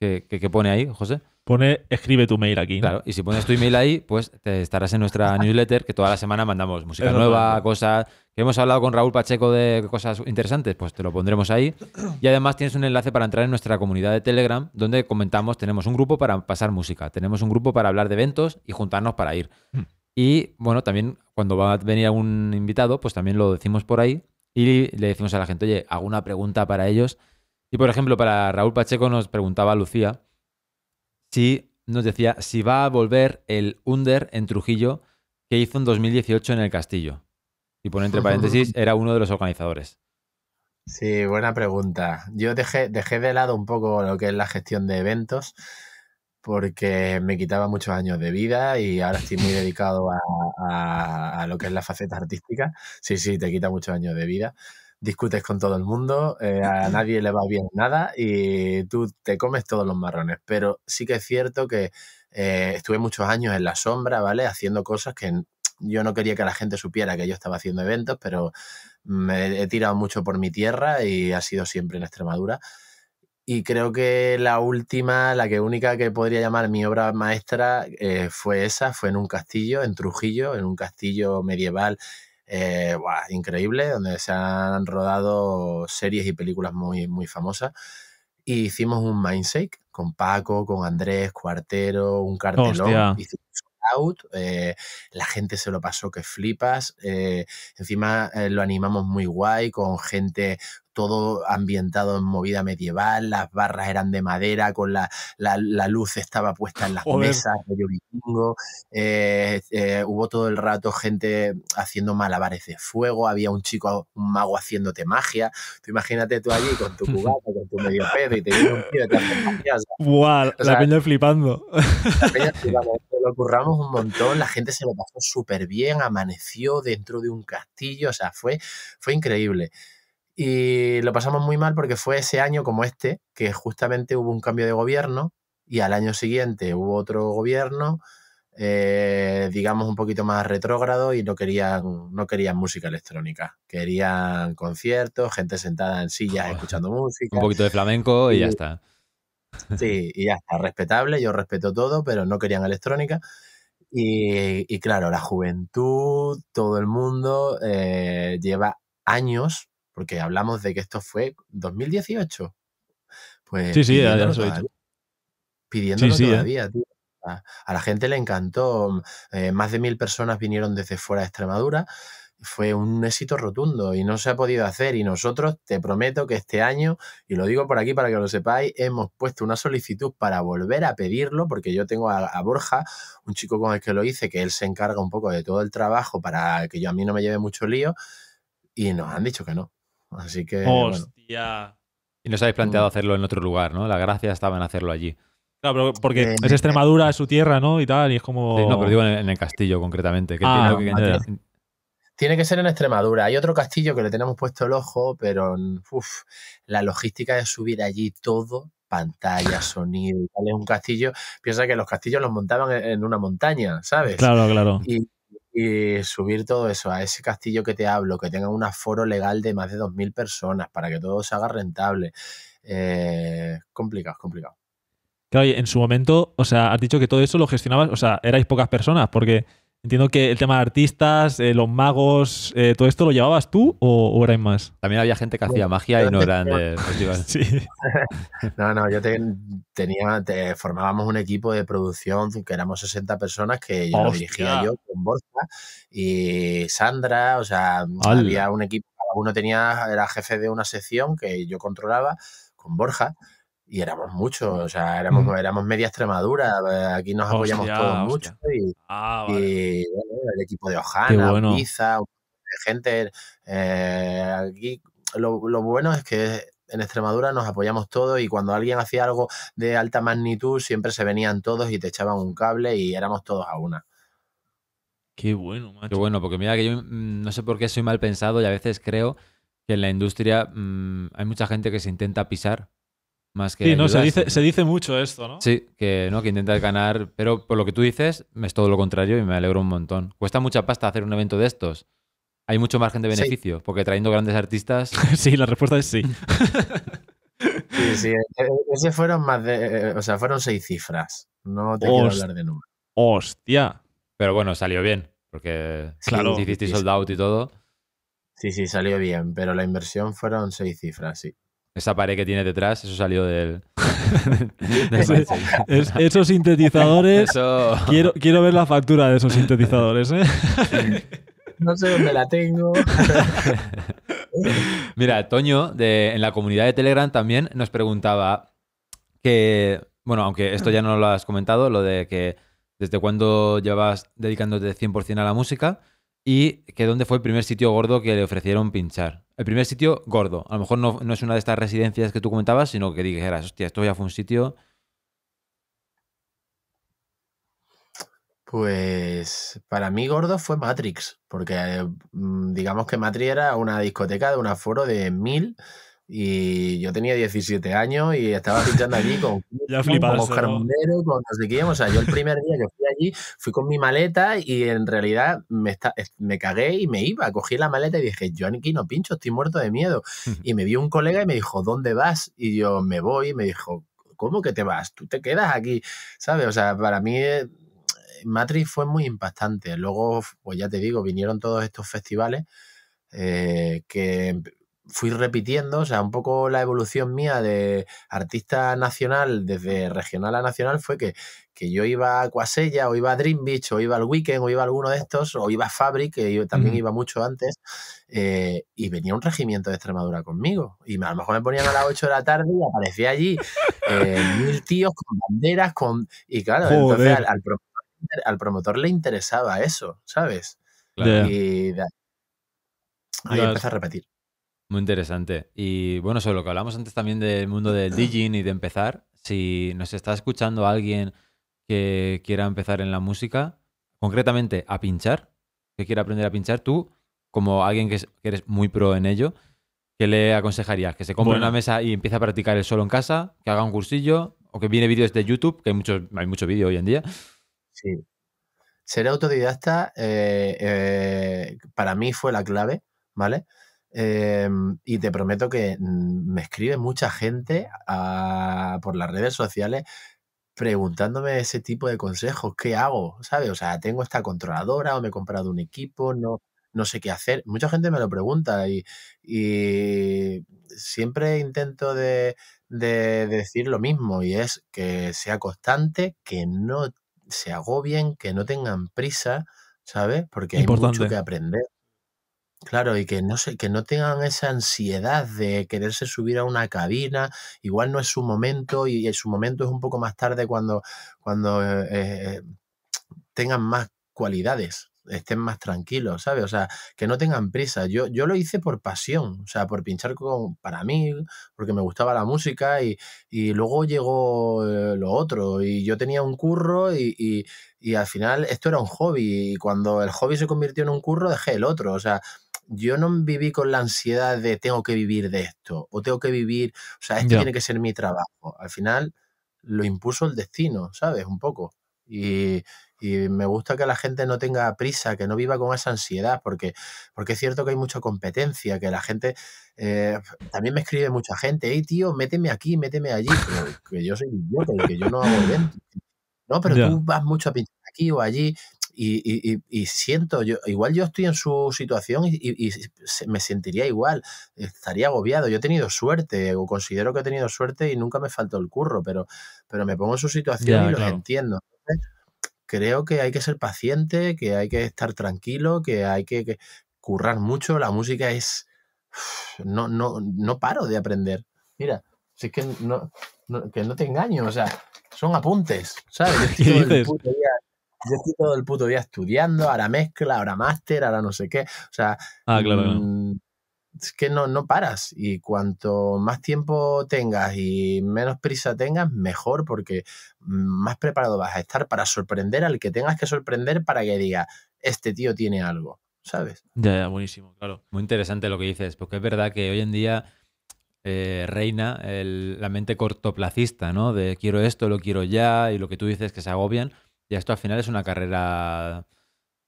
que, que pone ahí, José pone escribe tu mail aquí. Claro, y si pones tu email ahí, pues te estarás en nuestra [LAUGHS] newsletter que toda la semana mandamos música nueva, cosas que hemos hablado con Raúl Pacheco de cosas interesantes, pues te lo pondremos ahí. Y además tienes un enlace para entrar en nuestra comunidad de Telegram donde comentamos, tenemos un grupo para pasar música, tenemos un grupo para hablar de eventos y juntarnos para ir. Hmm. Y bueno, también cuando va a venir algún invitado, pues también lo decimos por ahí y le decimos a la gente, oye, una pregunta para ellos. Y por ejemplo, para Raúl Pacheco nos preguntaba Lucía, Sí, nos decía si va a volver el Under en Trujillo que hizo en 2018 en el Castillo. Y pone entre paréntesis, [LAUGHS] era uno de los organizadores. Sí, buena pregunta. Yo dejé, dejé de lado un poco lo que es la gestión de eventos porque me quitaba muchos años de vida y ahora estoy muy dedicado a, a lo que es la faceta artística. Sí, sí, te quita muchos años de vida discutes con todo el mundo, eh, a nadie le va bien nada y tú te comes todos los marrones. Pero sí que es cierto que eh, estuve muchos años en la sombra, ¿vale? Haciendo cosas que yo no quería que la gente supiera que yo estaba haciendo eventos, pero me he tirado mucho por mi tierra y ha sido siempre en Extremadura. Y creo que la última, la que única que podría llamar mi obra maestra eh, fue esa, fue en un castillo, en Trujillo, en un castillo medieval eh, increíble, donde se han rodado series y películas muy, muy famosas. Y hicimos un mindshake con Paco, con Andrés, Cuartero, un cartelón. Hicimos out, eh, la gente se lo pasó que flipas, eh, encima lo animamos muy guay con gente todo ambientado en movida medieval, las barras eran de madera, con la, la, luz estaba puesta en las mesas, eh, eh, hubo todo el rato gente haciendo malabares de fuego, había un chico, un mago haciéndote magia, tú imagínate tú allí con tu [LAUGHS] cubata, con tu medio pedo y te viene un tío de la peña flipando. La peña [LAUGHS] flipando, eh, lo curramos un montón, la gente se lo pasó súper bien, amaneció dentro de un castillo, o sea, fue, fue increíble. Y lo pasamos muy mal porque fue ese año como este, que justamente hubo un cambio de gobierno y al año siguiente hubo otro gobierno, eh, digamos un poquito más retrógrado y no querían, no querían música electrónica, querían conciertos, gente sentada en sillas escuchando música. Un poquito de flamenco y, ya está. Sí, y ya está, respetable, yo respeto todo, pero no querían electrónica. Y, claro, la juventud, todo el mundo eh, lleva años porque hablamos de que esto fue 2018. Pues sí, sí, ya, lo he dicho. Pidiéndolo todavía, tío. A la gente le encantó. Mm, eh, más de mil personas vinieron desde fuera de Extremadura. Fue un éxito rotundo y no se ha podido hacer. Y nosotros, te prometo que este año, y lo digo por aquí para que lo sepáis, hemos puesto una solicitud para volver a pedirlo, porque yo tengo a Borja, un chico con el que lo hice, que él se encarga un poco de todo el trabajo para que yo a mí no me lleve mucho lío, y nos han dicho que no, Así que. Hostia. Y nos habéis planteado mm. hacerlo en otro lugar, ¿no? La gracia estaba en hacerlo allí. Claro, pero porque eh, es Extremadura, es su tierra, ¿no? Y tal, y es como. no, pero digo en el, castillo concretamente. Ah, ah, tiene, que, ser en Extremadura. Hay otro castillo que le tenemos puesto el ojo, pero uf, la logística de subir allí todo, pantalla, sonido es un castillo. Piensa que los castillos los montaban en una montaña, ¿sabes? Claro, claro y subir todo eso a ese castillo que te hablo, que tenga un aforo legal de más de 2.000 personas para que todo se haga rentable. Eh, complicado, complicado. Claro, y en su momento, o sea, has dicho que todo eso lo gestionabas, o sea, erais pocas personas, porque Entiendo que el tema de artistas, eh, los magos, eh, ¿todo esto lo llevabas tú o, eran más? También había gente que hacía magia y no eran de… [LAUGHS] [LAUGHS] no, no, yo tenía, te, formábamos un equipo de producción que éramos 60 personas que yo dirigía yo con Borja y Sandra, o sea, había un equipo, uno tenía, era jefe de una sección que yo controlaba con Borja y éramos muchos, o sea, éramos, éramos media Extremadura, eh, aquí nos apoyamos todos mucho y, ah, el equipo de Ojana, bueno. Pizza, gente, eh, aquí lo, bueno es que en Extremadura nos apoyamos todos y cuando alguien hacía algo de alta magnitud siempre se venían todos y te echaban un cable y éramos todos a una. Qué bueno, macho. Qué bueno, porque mira que yo mm, no sé por qué soy mal pensado y a veces creo que en la industria mm, hay mucha gente que se intenta pisar sí, no, se dice, se dice mucho esto, ¿no? Sí, que, ¿no? que intentas ganar, pero por lo que tú dices es todo lo contrario y me alegro un montón. Cuesta mucha pasta hacer un evento de estos. Hay mucho margen de beneficio, porque trayendo grandes artistas... [LAUGHS] sí, la respuesta es sí. [LAUGHS] sí, sí, eh, eh, ese fueron más de... Eh, o sea, fueron seis cifras. No te quiero hablar de números. Hostia. Pero bueno, salió bien, porque claro, hiciste sold out y todo. Sí, sí, salió bien, pero la inversión fueron seis cifras, sí. Esa pared que tiene detrás, eso salió del. [LAUGHS] esos sintetizadores. Quiero, quiero ver la factura de esos sintetizadores. ¿eh? [LAUGHS] No sé dónde la tengo. [LAUGHS] Mira, Toño, de, en la comunidad de Telegram también nos preguntaba que. Bueno, aunque esto ya no lo has comentado, lo de que desde cuándo llevas dedicándote 100% a la música y que dónde fue el primer sitio gordo que le ofrecieron pinchar. El primer sitio, gordo. A lo mejor no, es una de estas residencias que tú comentabas, sino que dijeras, hostia, esto ya fue un sitio. Pues para mí gordo fue Matrix, porque mm, digamos que Matrix era una discoteca de un aforo de mil y yo tenía 17 años y estaba pinchando allí con, [LAUGHS] ya flipas, con Oscar O sea, yo el primer día que fui allí fui con mi maleta y en realidad me, me cagué y me iba. Cogí la maleta y dije, yo aquí no pincho, estoy muerto de miedo. Y me vio un colega y me dijo, ¿dónde vas? Y yo me voy y me dijo, ¿cómo que te vas? Tú te quedas aquí, ¿sabes? O sea, para mí eh, Matrix fue muy impactante. Luego, pues ya te digo, vinieron todos estos festivales. Eh, que fui repitiendo, o sea, un poco la evolución mía de artista nacional desde regional a nacional fue que, yo iba a Coasella o iba a Dream Beach o iba al Weekend o iba a alguno de estos o iba a Fabric, que yo también iba mucho antes, eh, y venía un regimiento de Extremadura conmigo. Y a lo mejor me ponían a las 8 de la tarde y aparecía allí eh, mil tíos con banderas, con... Y claro, entonces al, promotor, le interesaba eso, ¿sabes? Y ahí empecé a repetir. Muy interesante. Y bueno, sobre lo que hablamos antes también del mundo del DJing y de empezar, si nos está escuchando alguien que quiera empezar en la música, concretamente a pinchar, que quiera aprender a pinchar, tú, como alguien que, eres muy pro en ello, ¿qué le aconsejarías? ¿Que se compre una mesa y empiece a practicar el solo en casa? ¿Que haga un cursillo? ¿O que viene vídeos de YouTube? Que hay muchos hay mucho vídeo hoy en día. Sí. Ser autodidacta eh, eh, para mí fue la clave, ¿vale? Em, y te prometo que mm, me escribe mucha gente por las redes sociales preguntándome ese tipo de consejos. ¿Qué hago? ¿Sabes? O sea, tengo esta controladora o me he comprado un equipo, no, no sé qué hacer. Mucha gente me lo pregunta y, siempre intento de, decir lo mismo y es que sea constante, que no se agobien, que no tengan prisa, ¿sabes? Porque hay mucho que aprender. Claro, y que no sé, que no tengan esa ansiedad de quererse subir a una cabina, igual no es su momento, y, su momento es un poco más tarde cuando, cuando eh, eh, tengan más cualidades estén más tranquilos, ¿sabes? O sea, que no tengan prisa. Yo, yo lo hice por pasión, o sea, por pinchar con, para mí, porque me gustaba la música y, y luego llegó eh, lo otro y yo tenía un curro y, y, y, al final esto era un hobby y cuando el hobby se convirtió en un curro dejé el otro, o sea, yo no viví con la ansiedad de tengo que vivir de esto o tengo que vivir, o sea, esto tiene que ser mi trabajo. Al final lo impuso el destino, ¿sabes? Un poco. Y, me gusta que la gente no tenga prisa, que no viva con esa ansiedad, porque, porque es cierto que hay mucha competencia, que la gente, eh, también me escribe mucha gente, hey tío, méteme aquí, méteme allí, pero que yo soy idiota que yo no hago eventos No, pero tú vas mucho a aquí o allí y, siento, yo, igual yo estoy en su situación y, me sentiría igual, estaría agobiado. Yo he tenido suerte, o considero que he tenido suerte y nunca me faltó el curro, pero, pero me pongo en su situación y lo entiendo. creo que hay que ser paciente, que hay que estar tranquilo, que hay que, currar mucho. La música es. No, no, paro de aprender. Mira, si es que no, que no te engaño, o sea, son apuntes, ¿sabes? [LAUGHS] yo estoy todo el puto día estudiando, ahora mezcla, ahora máster, ahora no sé qué. O sea, ah, mm, es que no, no paras. Y cuanto más tiempo tengas y menos prisa tengas, mejor, porque más preparado vas a estar para sorprender al que tengas que sorprender para que diga, este tío tiene algo, ¿sabes? Ya, ya, buenísimo, claro. Muy interesante lo que dices, porque es verdad que hoy en día... Eh, reina la mente cortoplacista, ¿no? De quiero esto, lo quiero ya, y lo que tú dices que se agobian, y esto al final es una carrera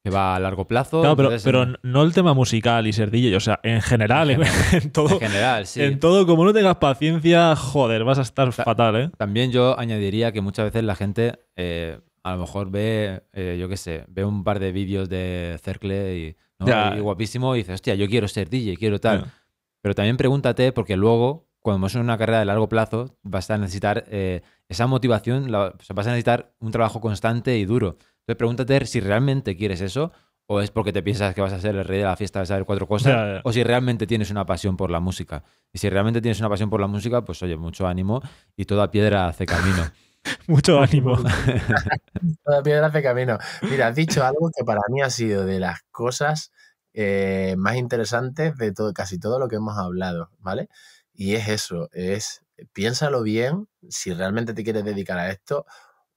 que va a largo plazo. pero, no el tema musical y ser DJ, o sea, en general, [LAUGHS] en, todo. En general, sí. En todo, como no tengas paciencia, joder, vas a estar fatal, ¿eh? También yo añadiría que muchas veces la gente eh, a lo mejor ve, eh, yo qué sé, ve un par de vídeos de Cercle y, guapísimo y dice, hostia, yo quiero ser DJ, quiero tal. Pero también pregúntate, porque luego cuando vamos a una carrera de largo plazo, vas a necesitar eh, esa motivación, vas a necesitar un trabajo constante y duro. Entonces pregúntate si realmente quieres eso o es porque te piensas que vas a ser el rey de la fiesta, de saber cuatro cosas, o si realmente tienes una pasión por la música. Y si realmente tienes una pasión por la música, pues oye, mucho ánimo y toda piedra hace camino. [LAUGHS] mucho ánimo. [LAUGHS] toda piedra hace camino. Mira, has dicho algo que para mí ha sido de las cosas eh, más interesantes de todo, casi todo lo que hemos hablado, ¿vale? Y es eso, es piénsalo bien si realmente te quieres dedicar a esto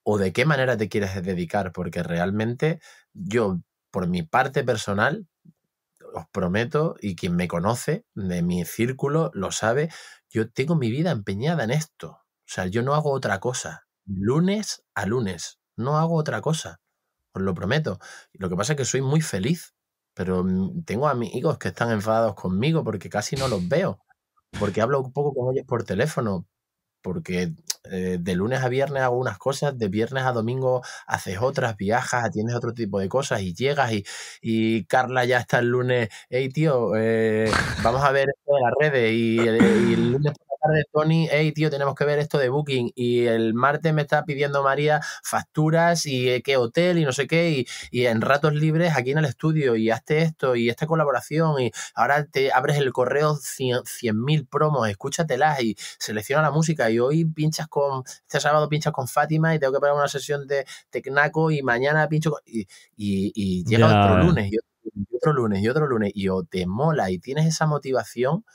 o de qué manera te quieres dedicar, porque realmente yo, por mi parte personal, os prometo, y quien me conoce de mi círculo lo sabe, yo tengo mi vida empeñada en esto. O sea, yo no hago otra cosa. Lunes a lunes, no hago otra cosa. Os lo prometo. Lo que pasa es que soy muy feliz, pero mm, tengo amigos que están enfadados conmigo porque casi no los veo porque hablo un poco con ellos por teléfono, porque eh, de lunes a viernes hago unas cosas, de viernes a domingo haces otras, viajas, tienes otro tipo de cosas y llegas y, Carla ya está el lunes, hey tío, eh, vamos a ver esto las redes y, eh, y el lunes de Tony, hey, tío, tenemos que ver esto de Booking. Y el martes me está pidiendo María facturas y eh, qué hotel y no sé qué. Y, en ratos libres aquí en el estudio y hazte esto y esta colaboración. Y ahora te abres el correo 100.000 promos, escúchatelas y selecciona la música. Y hoy pinchas con, este sábado pinchas con Fátima y tengo que pagar una sesión de Tecnaco y mañana pincho con, y, y, llega otro lunes. Y otro lunes y otro lunes y o te mola y tienes esa motivación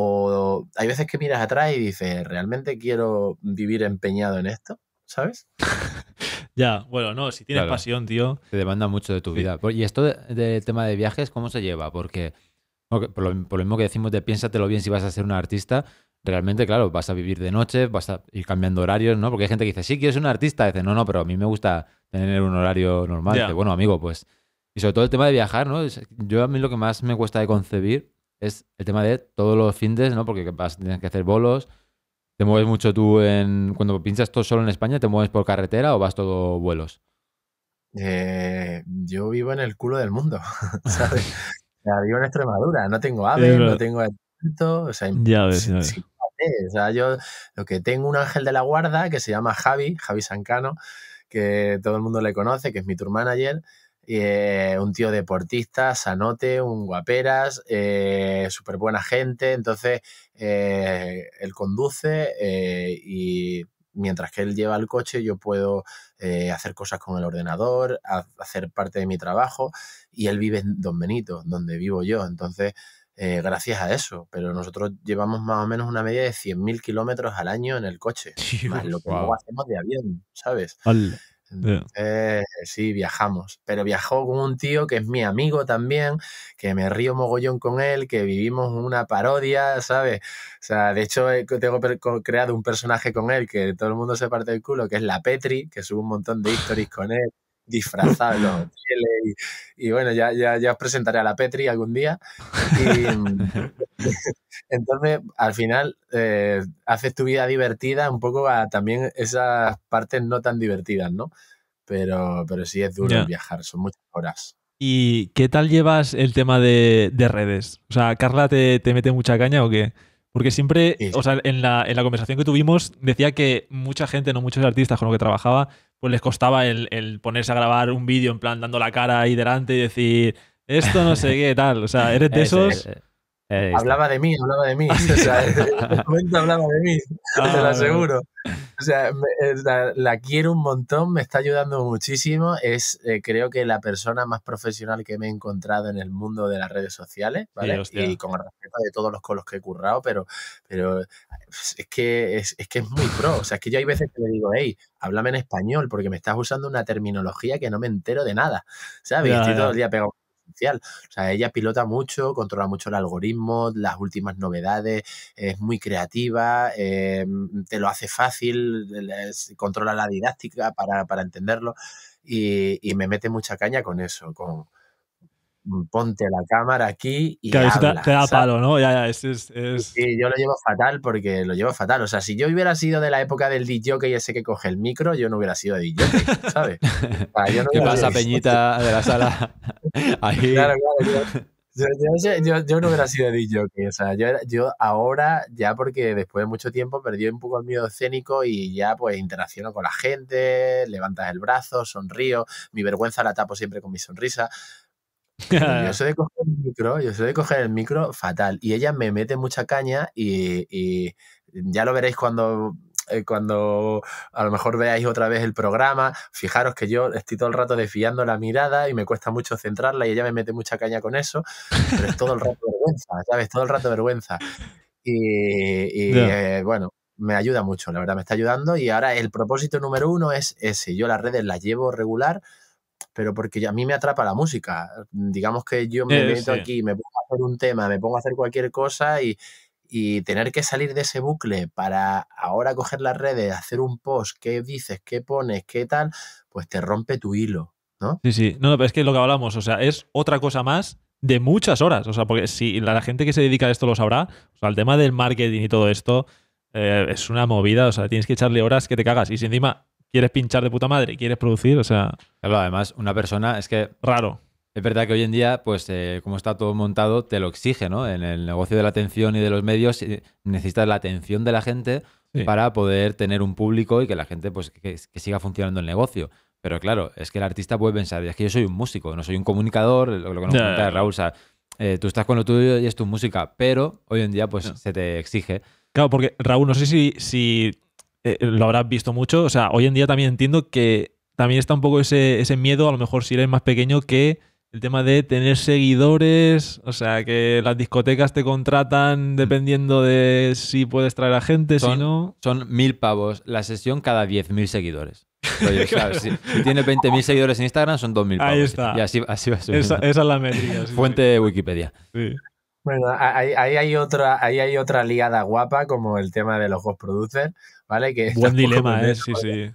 o hay veces que miras atrás y dices, ¿realmente quiero vivir empeñado en esto? ¿Sabes? [LAUGHS] ya, bueno, no, si tienes pasión, tío. Te demanda mucho de tu vida. Y esto del tema de viajes, ¿cómo se lleva? Porque, por, lo, mismo que decimos de piénsatelo bien si vas a ser un artista, realmente, claro, vas a vivir de noche, vas a ir cambiando horarios, ¿no? Porque hay gente que dice, sí, quiero ser un artista. dice, no, no, pero a mí me gusta tener un horario normal. bueno, amigo, pues. Y sobre todo el tema de viajar, ¿no? Yo a mí lo que más me cuesta de concebir es el tema de todos los fines, ¿no? Porque tienes que hacer bolos. ¿Te mueves mucho tú en. Cuando pinchas todo solo en España, ¿te mueves por carretera o vas todo vuelos? Eh, yo vivo en el culo del mundo, ¿sabes? [LAUGHS] [LAUGHS] vivo en Extremadura, no tengo aves, no tengo yo lo que tengo un ángel de la guarda que se llama Javi, Javi Sancano, que todo el mundo le conoce, que es mi tour manager, eh, un tío deportista, sanote, un guaperas, eh, súper buena gente, entonces eh, él conduce y mientras que él lleva el coche, yo puedo hacer cosas con el ordenador, hacer parte de mi trabajo, y él vive en Don Benito, donde vivo yo. Entonces, gracias a eso, pero nosotros llevamos más o menos una media de 100.000 kilómetros al año en el coche, [LAUGHS] lo que hacemos de avión, ¿sabes? sí, viajamos. Pero viajó con un tío que es mi amigo también, que me río mogollón con él, que vivimos una parodia, ¿sabes? O sea, de hecho, eh, tengo creado un personaje con él que todo el mundo se parte el culo, que es la Petri, que subo un montón de [LAUGHS] historias con él, disfrazado Y, bueno, ya, ya, ya os presentaré a la Petri algún día. Y. [LAUGHS] [LAUGHS] Entonces, al final, eh, haces tu vida divertida un poco a también esas partes no tan divertidas, ¿no? Pero, pero sí es duro viajar, son muchas horas. ¿Y qué tal llevas el tema de, redes? O sea, ¿Carla te, mete mucha caña o qué? Porque siempre, o sea, en la, conversación que tuvimos, decía que mucha gente, no muchos artistas con los que trabajaba, pues les costaba el, el ponerse a grabar un vídeo en plan dando la cara ahí delante y decir, esto no sé [LAUGHS] qué, tal. O sea, ¿eres de esos? Eh, hablaba de mí, hablaba de mí. [LAUGHS] hablaba de mí, te lo ah. aseguro. O sea, la, quiero un montón, me está ayudando muchísimo. Es, eh, creo que la persona más profesional que me he encontrado en el mundo de las redes sociales, ¿vale? y con respeto de todos los con los que he currado, pero, pero pues, es, que, es, que es muy pro. O sea, es que yo hay veces que le digo, hey, háblame en español, porque me estás usando una terminología que no me entero de nada. ¿Sabes? Y todo el día o sea, ella pilota mucho, controla mucho el algoritmo, las últimas novedades, es muy creativa, em, te lo hace fácil, controla la didáctica para, entenderlo y, y, me mete mucha caña con eso, con, Mm, ponte la cámara aquí y. Claro, te, da palo, ¿no? Ya, ya, es, es, Sí, yo lo llevo fatal porque lo llevo fatal. O sea, si yo hubiera sido de la época del DJ que ya sé que coge el micro, yo no hubiera sido de DJ, [LAUGHS] ¿sabes? ¿Qué pasa, Peñita de la sala? [LAUGHS] Claro, claro, Yo, no hubiera sido DJ, o sea, yo, ahora, ya porque después de mucho tiempo perdí un poco el miedo escénico y ya pues interacciono con la gente, levantas el brazo, sonrío, mi vergüenza la tapo siempre con mi sonrisa, yo [LAUGHS] sé de coger el micro, yo soy de coger el micro fatal. Y ella me mete mucha caña y, ya lo veréis cuando eh, cuando a lo mejor veáis otra vez el programa, fijaros que yo estoy todo el rato desviando la mirada y me cuesta mucho centrarla y ella me mete mucha caña con eso, pero es todo el rato [LAUGHS] vergüenza, ¿sabes? Todo el rato vergüenza. Y, eh, bueno, me ayuda mucho, la verdad, me está ayudando y ahora el propósito número uno es ese, yo las redes las llevo regular pero porque a mí me atrapa la música. Digamos que yo me meto aquí, me pongo a hacer un tema, me pongo a hacer cualquier cosa y, tener que salir de ese bucle para ahora coger las redes, hacer un post, qué dices, qué pones, qué tal, pues te rompe tu hilo, ¿no? Sí, sí. No, no, pero es que lo que hablamos, o sea, es otra cosa más de muchas horas. O sea, porque si la gente que se dedica a esto lo sabrá, o sea, el tema del marketing y todo esto eh, es una movida, o sea, tienes que echarle horas que te cagas. Y si encima quieres pinchar de puta madre, quieres producir, o sea. Claro, además, una persona es que. Raro. Es verdad que hoy en día, pues, eh, como está todo montado, te lo exige, ¿no? En el negocio de la atención y de los medios eh, necesitas la atención de la gente para poder tener un público y que la gente, pues, que, siga funcionando el negocio. Pero claro, es que el artista puede pensar, es que yo soy un músico, no soy un comunicador, lo, que nos Raúl, o sea, eh, tú estás con lo tuyo y es tu música, pero hoy en día, pues, se te exige. Claro, porque Raúl, no sé si, si eh, lo habrás visto mucho. O sea, hoy en día también entiendo que también está un poco ese, ese miedo, a lo mejor si eres más pequeño, que el tema de tener seguidores, o sea, que las discotecas te contratan mm. dependiendo de si puedes traer a gente, son, si no. Son mil pavos la sesión cada 10.000 seguidores. [LAUGHS] claro. si, tienes 20.000 seguidores en Instagram, son 2.000 pavos. Ahí está. Y así, así esa, esa, es la medida, Fuente De Wikipedia. Bueno, ahí, hay otra, ahí hay otra liada guapa, como el tema de los host producers ¿vale? Que Buen dilema, ¿eh? Sí, sí.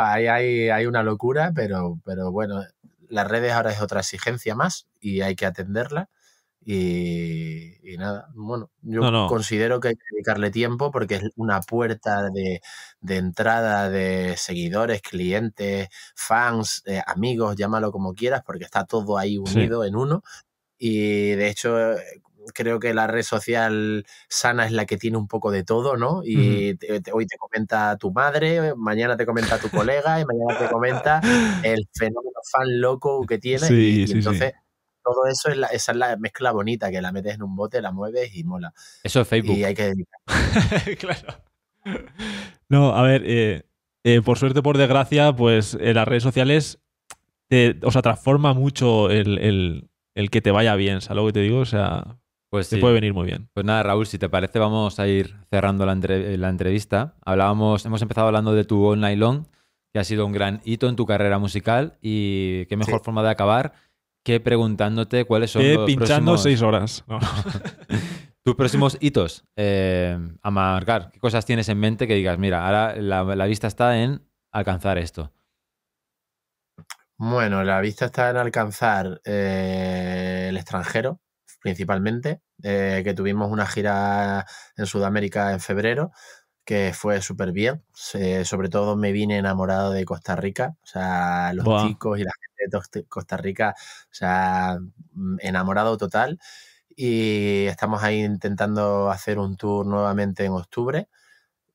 Hay, una locura, pero, pero bueno, las redes ahora es otra exigencia más y hay que atenderla. Y, nada, bueno, yo considero que hay que dedicarle tiempo porque es una puerta de, entrada de seguidores, clientes, fans, eh, amigos, llámalo como quieras, porque está todo ahí unido en uno. Y de hecho, creo que la red social sana es la que tiene un poco de todo, ¿no? Y hoy te comenta tu madre, mañana te comenta tu colega y mañana te comenta el fenómeno fan loco que tiene. y, entonces... Todo eso es la, esa es la mezcla bonita que la metes en un bote, la mueves y mola. Eso es Facebook. Y hay que dedicar. [LAUGHS] claro. No, a ver, eh, eh, por suerte, por desgracia, pues eh, las redes sociales te, o sea, transforma mucho el, el, que te vaya bien, ¿sabes lo que te digo? O sea, pues Te puede venir muy bien. Pues nada, Raúl, si te parece, vamos a ir cerrando la, entrevista. Hablábamos, hemos empezado hablando de tu online Long, que ha sido un gran hito en tu carrera musical. Y qué mejor forma de acabar que preguntándote cuáles son eh, los pinchando seis horas. [LAUGHS] [LAUGHS] Tus próximos hitos eh, a marcar. ¿Qué cosas tienes en mente que digas, mira, ahora la, vista está en alcanzar esto? Bueno, la vista está en alcanzar eh, el extranjero, principalmente, eh, que tuvimos una gira en Sudamérica en febrero, que fue súper bien. sobre todo me vine enamorado de Costa Rica, o sea, los chicos y la gente de Costa Rica, o sea, mm, enamorado total. Y estamos ahí intentando hacer un tour nuevamente en octubre.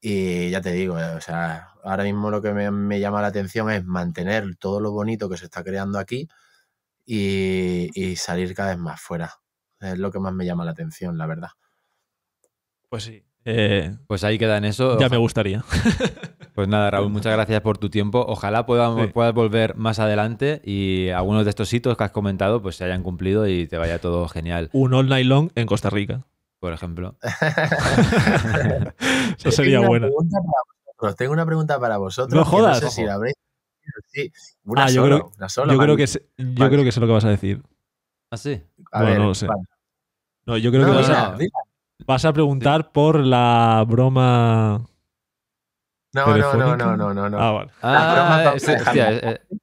Y ya te digo, eh, o sea, ahora mismo lo que me, llama la atención es mantener todo lo bonito que se está creando aquí y salir cada vez más fuera. Es lo que más me llama la atención, la verdad. Pues sí. Eh, pues ahí queda en eso. Ya me gustaría. [LAUGHS] Pues nada, Raúl, muchas gracias por tu tiempo. Ojalá puedas volver más adelante y algunos de estos hitos que has comentado pues se hayan cumplido y te vaya todo genial. Un all night long en Costa Rica. Por ejemplo. [LAUGHS] Eso sería bueno. Tengo una pregunta para vosotros. No jodas. No sé si la habréis. una ah, sola, yo creo, que yo creo que sé lo que vas a decir. ¿Ah, sí? A bueno, ver, no sé. No, yo creo que vas, a, vas, a, preguntar por la broma. No, no, no, no, no, no, Ah, vale. Ah, eh, sí, hostia, eh, eh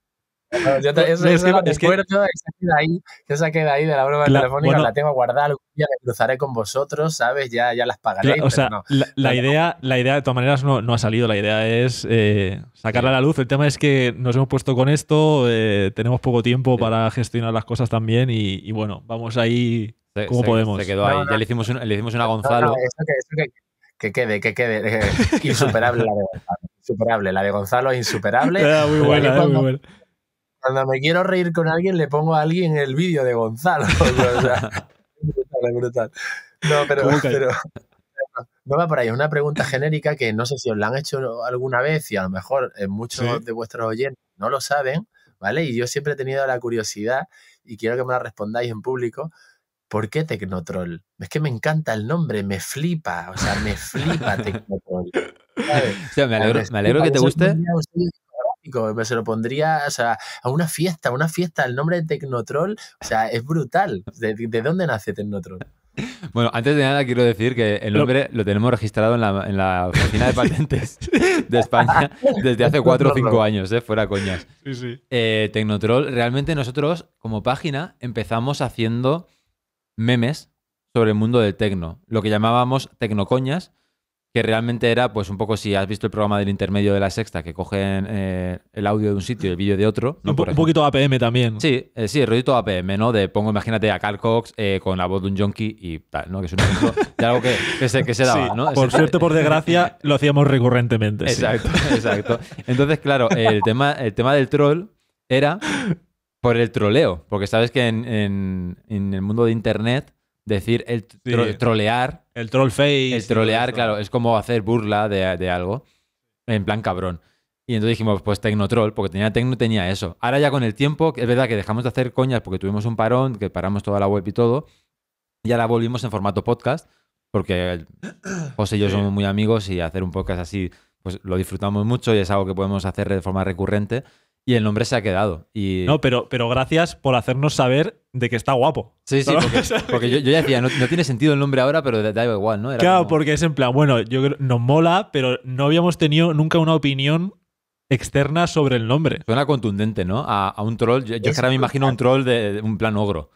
yo te, es, que, esa queda ahí, queda ahí de la broma telefónica, la tengo guardada, algún día la cruzaré con vosotros, ¿sabes? Ya, ya las pagaré. o la, idea, la idea, de todas maneras, no, no ha salido. La idea es eh, sacarla a la luz. El tema es que nos hemos puesto con esto, eh, tenemos poco tiempo para gestionar las cosas también, y, bueno, vamos ahí como podemos. Se quedó ahí. ya le hicimos, una le hicimos una Gonzalo. que, que, quede, que quede. [LAUGHS] insuperable la de Gonzalo. Insuperable. La de Gonzalo es insuperable. Era muy buena, eh, muy buena cuando me quiero reír con alguien, le pongo a alguien el vídeo de Gonzalo. [LAUGHS] es brutal, No, pero, no va por ahí. una pregunta genérica que no sé si os la han hecho alguna vez y a lo mejor eh, muchos de vuestros oyentes no lo saben, ¿vale? Y yo siempre he tenido la curiosidad y quiero que me la respondáis en público. ¿Por qué Tecnotrol? Es que me encanta el nombre, me flipa, o sea, me flipa [LAUGHS] Tecnotrol. me alegro, que te guste se lo pondría, o sea, a una fiesta, a una fiesta, el nombre de Tecnotrol, o sea, es brutal. ¿De, dónde nace Tecnotrol? Bueno, antes de nada quiero decir que el nombre lo tenemos registrado en la, oficina de patentes de España desde hace cuatro o cinco años, eh, fuera coñas. Sí, sí. Eh, realmente nosotros como página empezamos haciendo memes sobre el mundo del tecno, lo que llamábamos tecnocoñas, que realmente era, pues un poco si has visto el programa del intermedio de la sexta, que cogen eh, el audio de un sitio y el vídeo de otro. Un, poquito APM también. Sí, eh, sí, el rollito APM, ¿no? De pongo, imagínate, a Carl Cox eh, con la voz de un junkie y tal, ¿no? Que es un ejemplo de algo que, se, que daba, ¿no? Por suerte, por desgracia, [LAUGHS] lo hacíamos recurrentemente. Exacto, exacto. Entonces, claro, el tema, el tema del troll era por el troleo, porque sabes que en, el mundo de Internet, decir el trolear el troll face. El trolear, claro, es como hacer burla de, algo. En plan cabrón. Y entonces dijimos, pues Tecnotroll, porque tenía Tecno tenía eso. Ahora ya con el tiempo, es verdad que dejamos de hacer coñas porque tuvimos un parón, que paramos toda la web y todo. Y ahora volvimos en formato podcast, porque [COUGHS] José y yo somos muy amigos y hacer un podcast así, pues lo disfrutamos mucho y es algo que podemos hacer de forma recurrente. Y el nombre se ha quedado. No, pero, pero gracias por hacernos saber de que está guapo. Sí, sí, [LAUGHS] porque, [LAUGHS] yo, ya decía, no, tiene sentido el nombre ahora, pero da igual, ¿no? claro, porque es en plan, bueno, yo creo, nos mola, pero no habíamos tenido nunca una opinión externa sobre el nombre. Suena contundente, ¿no? A, un troll. Yo, ahora me imagino a un troll de, un plan ogro.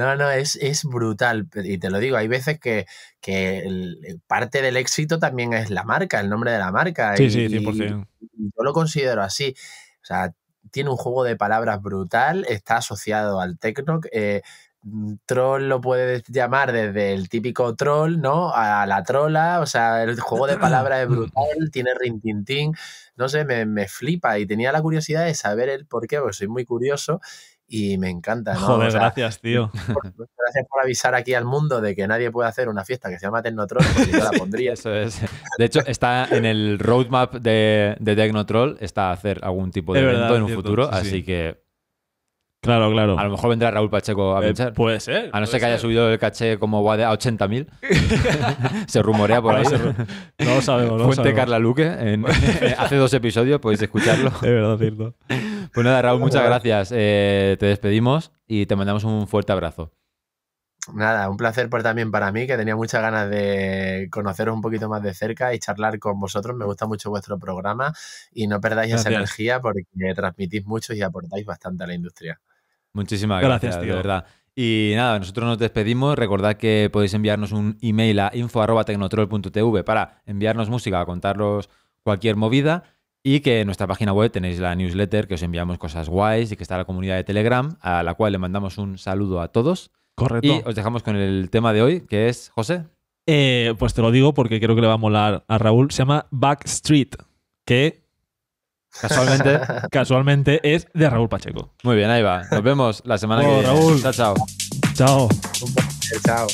No, no, es, es brutal. Y te lo digo, hay veces que, eh, parte del éxito también es la marca, el nombre de la marca. Sí, sí, 100%. yo lo considero así. O sea, tiene un juego de palabras brutal, está asociado al techno. Eh, mm, troll lo puedes llamar desde el típico troll, ¿no? A la trola, o sea, el juego de palabras es [COUGHS] brutal, tiene rintintín, no sé, me, me, flipa y tenía la curiosidad de saber el por qué, porque soy muy curioso y me encanta. ¿no? Joder, gracias, tío. [LAUGHS] Por, gracias por avisar aquí al mundo de que nadie puede hacer una fiesta que se llama Tecnotroll, porque yo la pondría. [LAUGHS] Eso es. De hecho, está en el roadmap de, de Tecnotroll, está hacer algún tipo de, evento en un futuro, así que Claro, claro. A lo mejor vendrá Raúl Pacheco a eh, pinchar. puede ser. A no ser que haya subido el caché como a 80.000. [LAUGHS] se rumorea por ahí. no lo sabemos, Fuente Carla Luque, [LAUGHS] hace dos episodios podéis escucharlo. Es verdad, cierto. Pues nada, Raúl, muchas gracias. Eh, te despedimos y te mandamos un fuerte abrazo. Nada, un placer por también para mí, que tenía muchas ganas de conoceros un poquito más de cerca y charlar con vosotros. Me gusta mucho vuestro programa y no perdáis esa energía porque transmitís mucho y aportáis bastante a la industria. Muchísimas gracias, tío. de verdad. Y nada, nosotros nos despedimos. Recordad que podéis enviarnos un email a info.tecnotrol.tv para enviarnos música, contaros cualquier movida. Y que en nuestra página web tenéis la newsletter que os enviamos cosas guays y que está la comunidad de Telegram, a la cual le mandamos un saludo a todos. Correcto. Y os dejamos con el tema de hoy, que es, José. Eh, pues te lo digo porque creo que le va a molar a Raúl. Se llama Backstreet, que Casualmente, [LAUGHS] casualmente es de Raúl Pacheco. Muy bien, ahí va. Nos vemos la semana que viene. Raúl. Chao, chao. chao.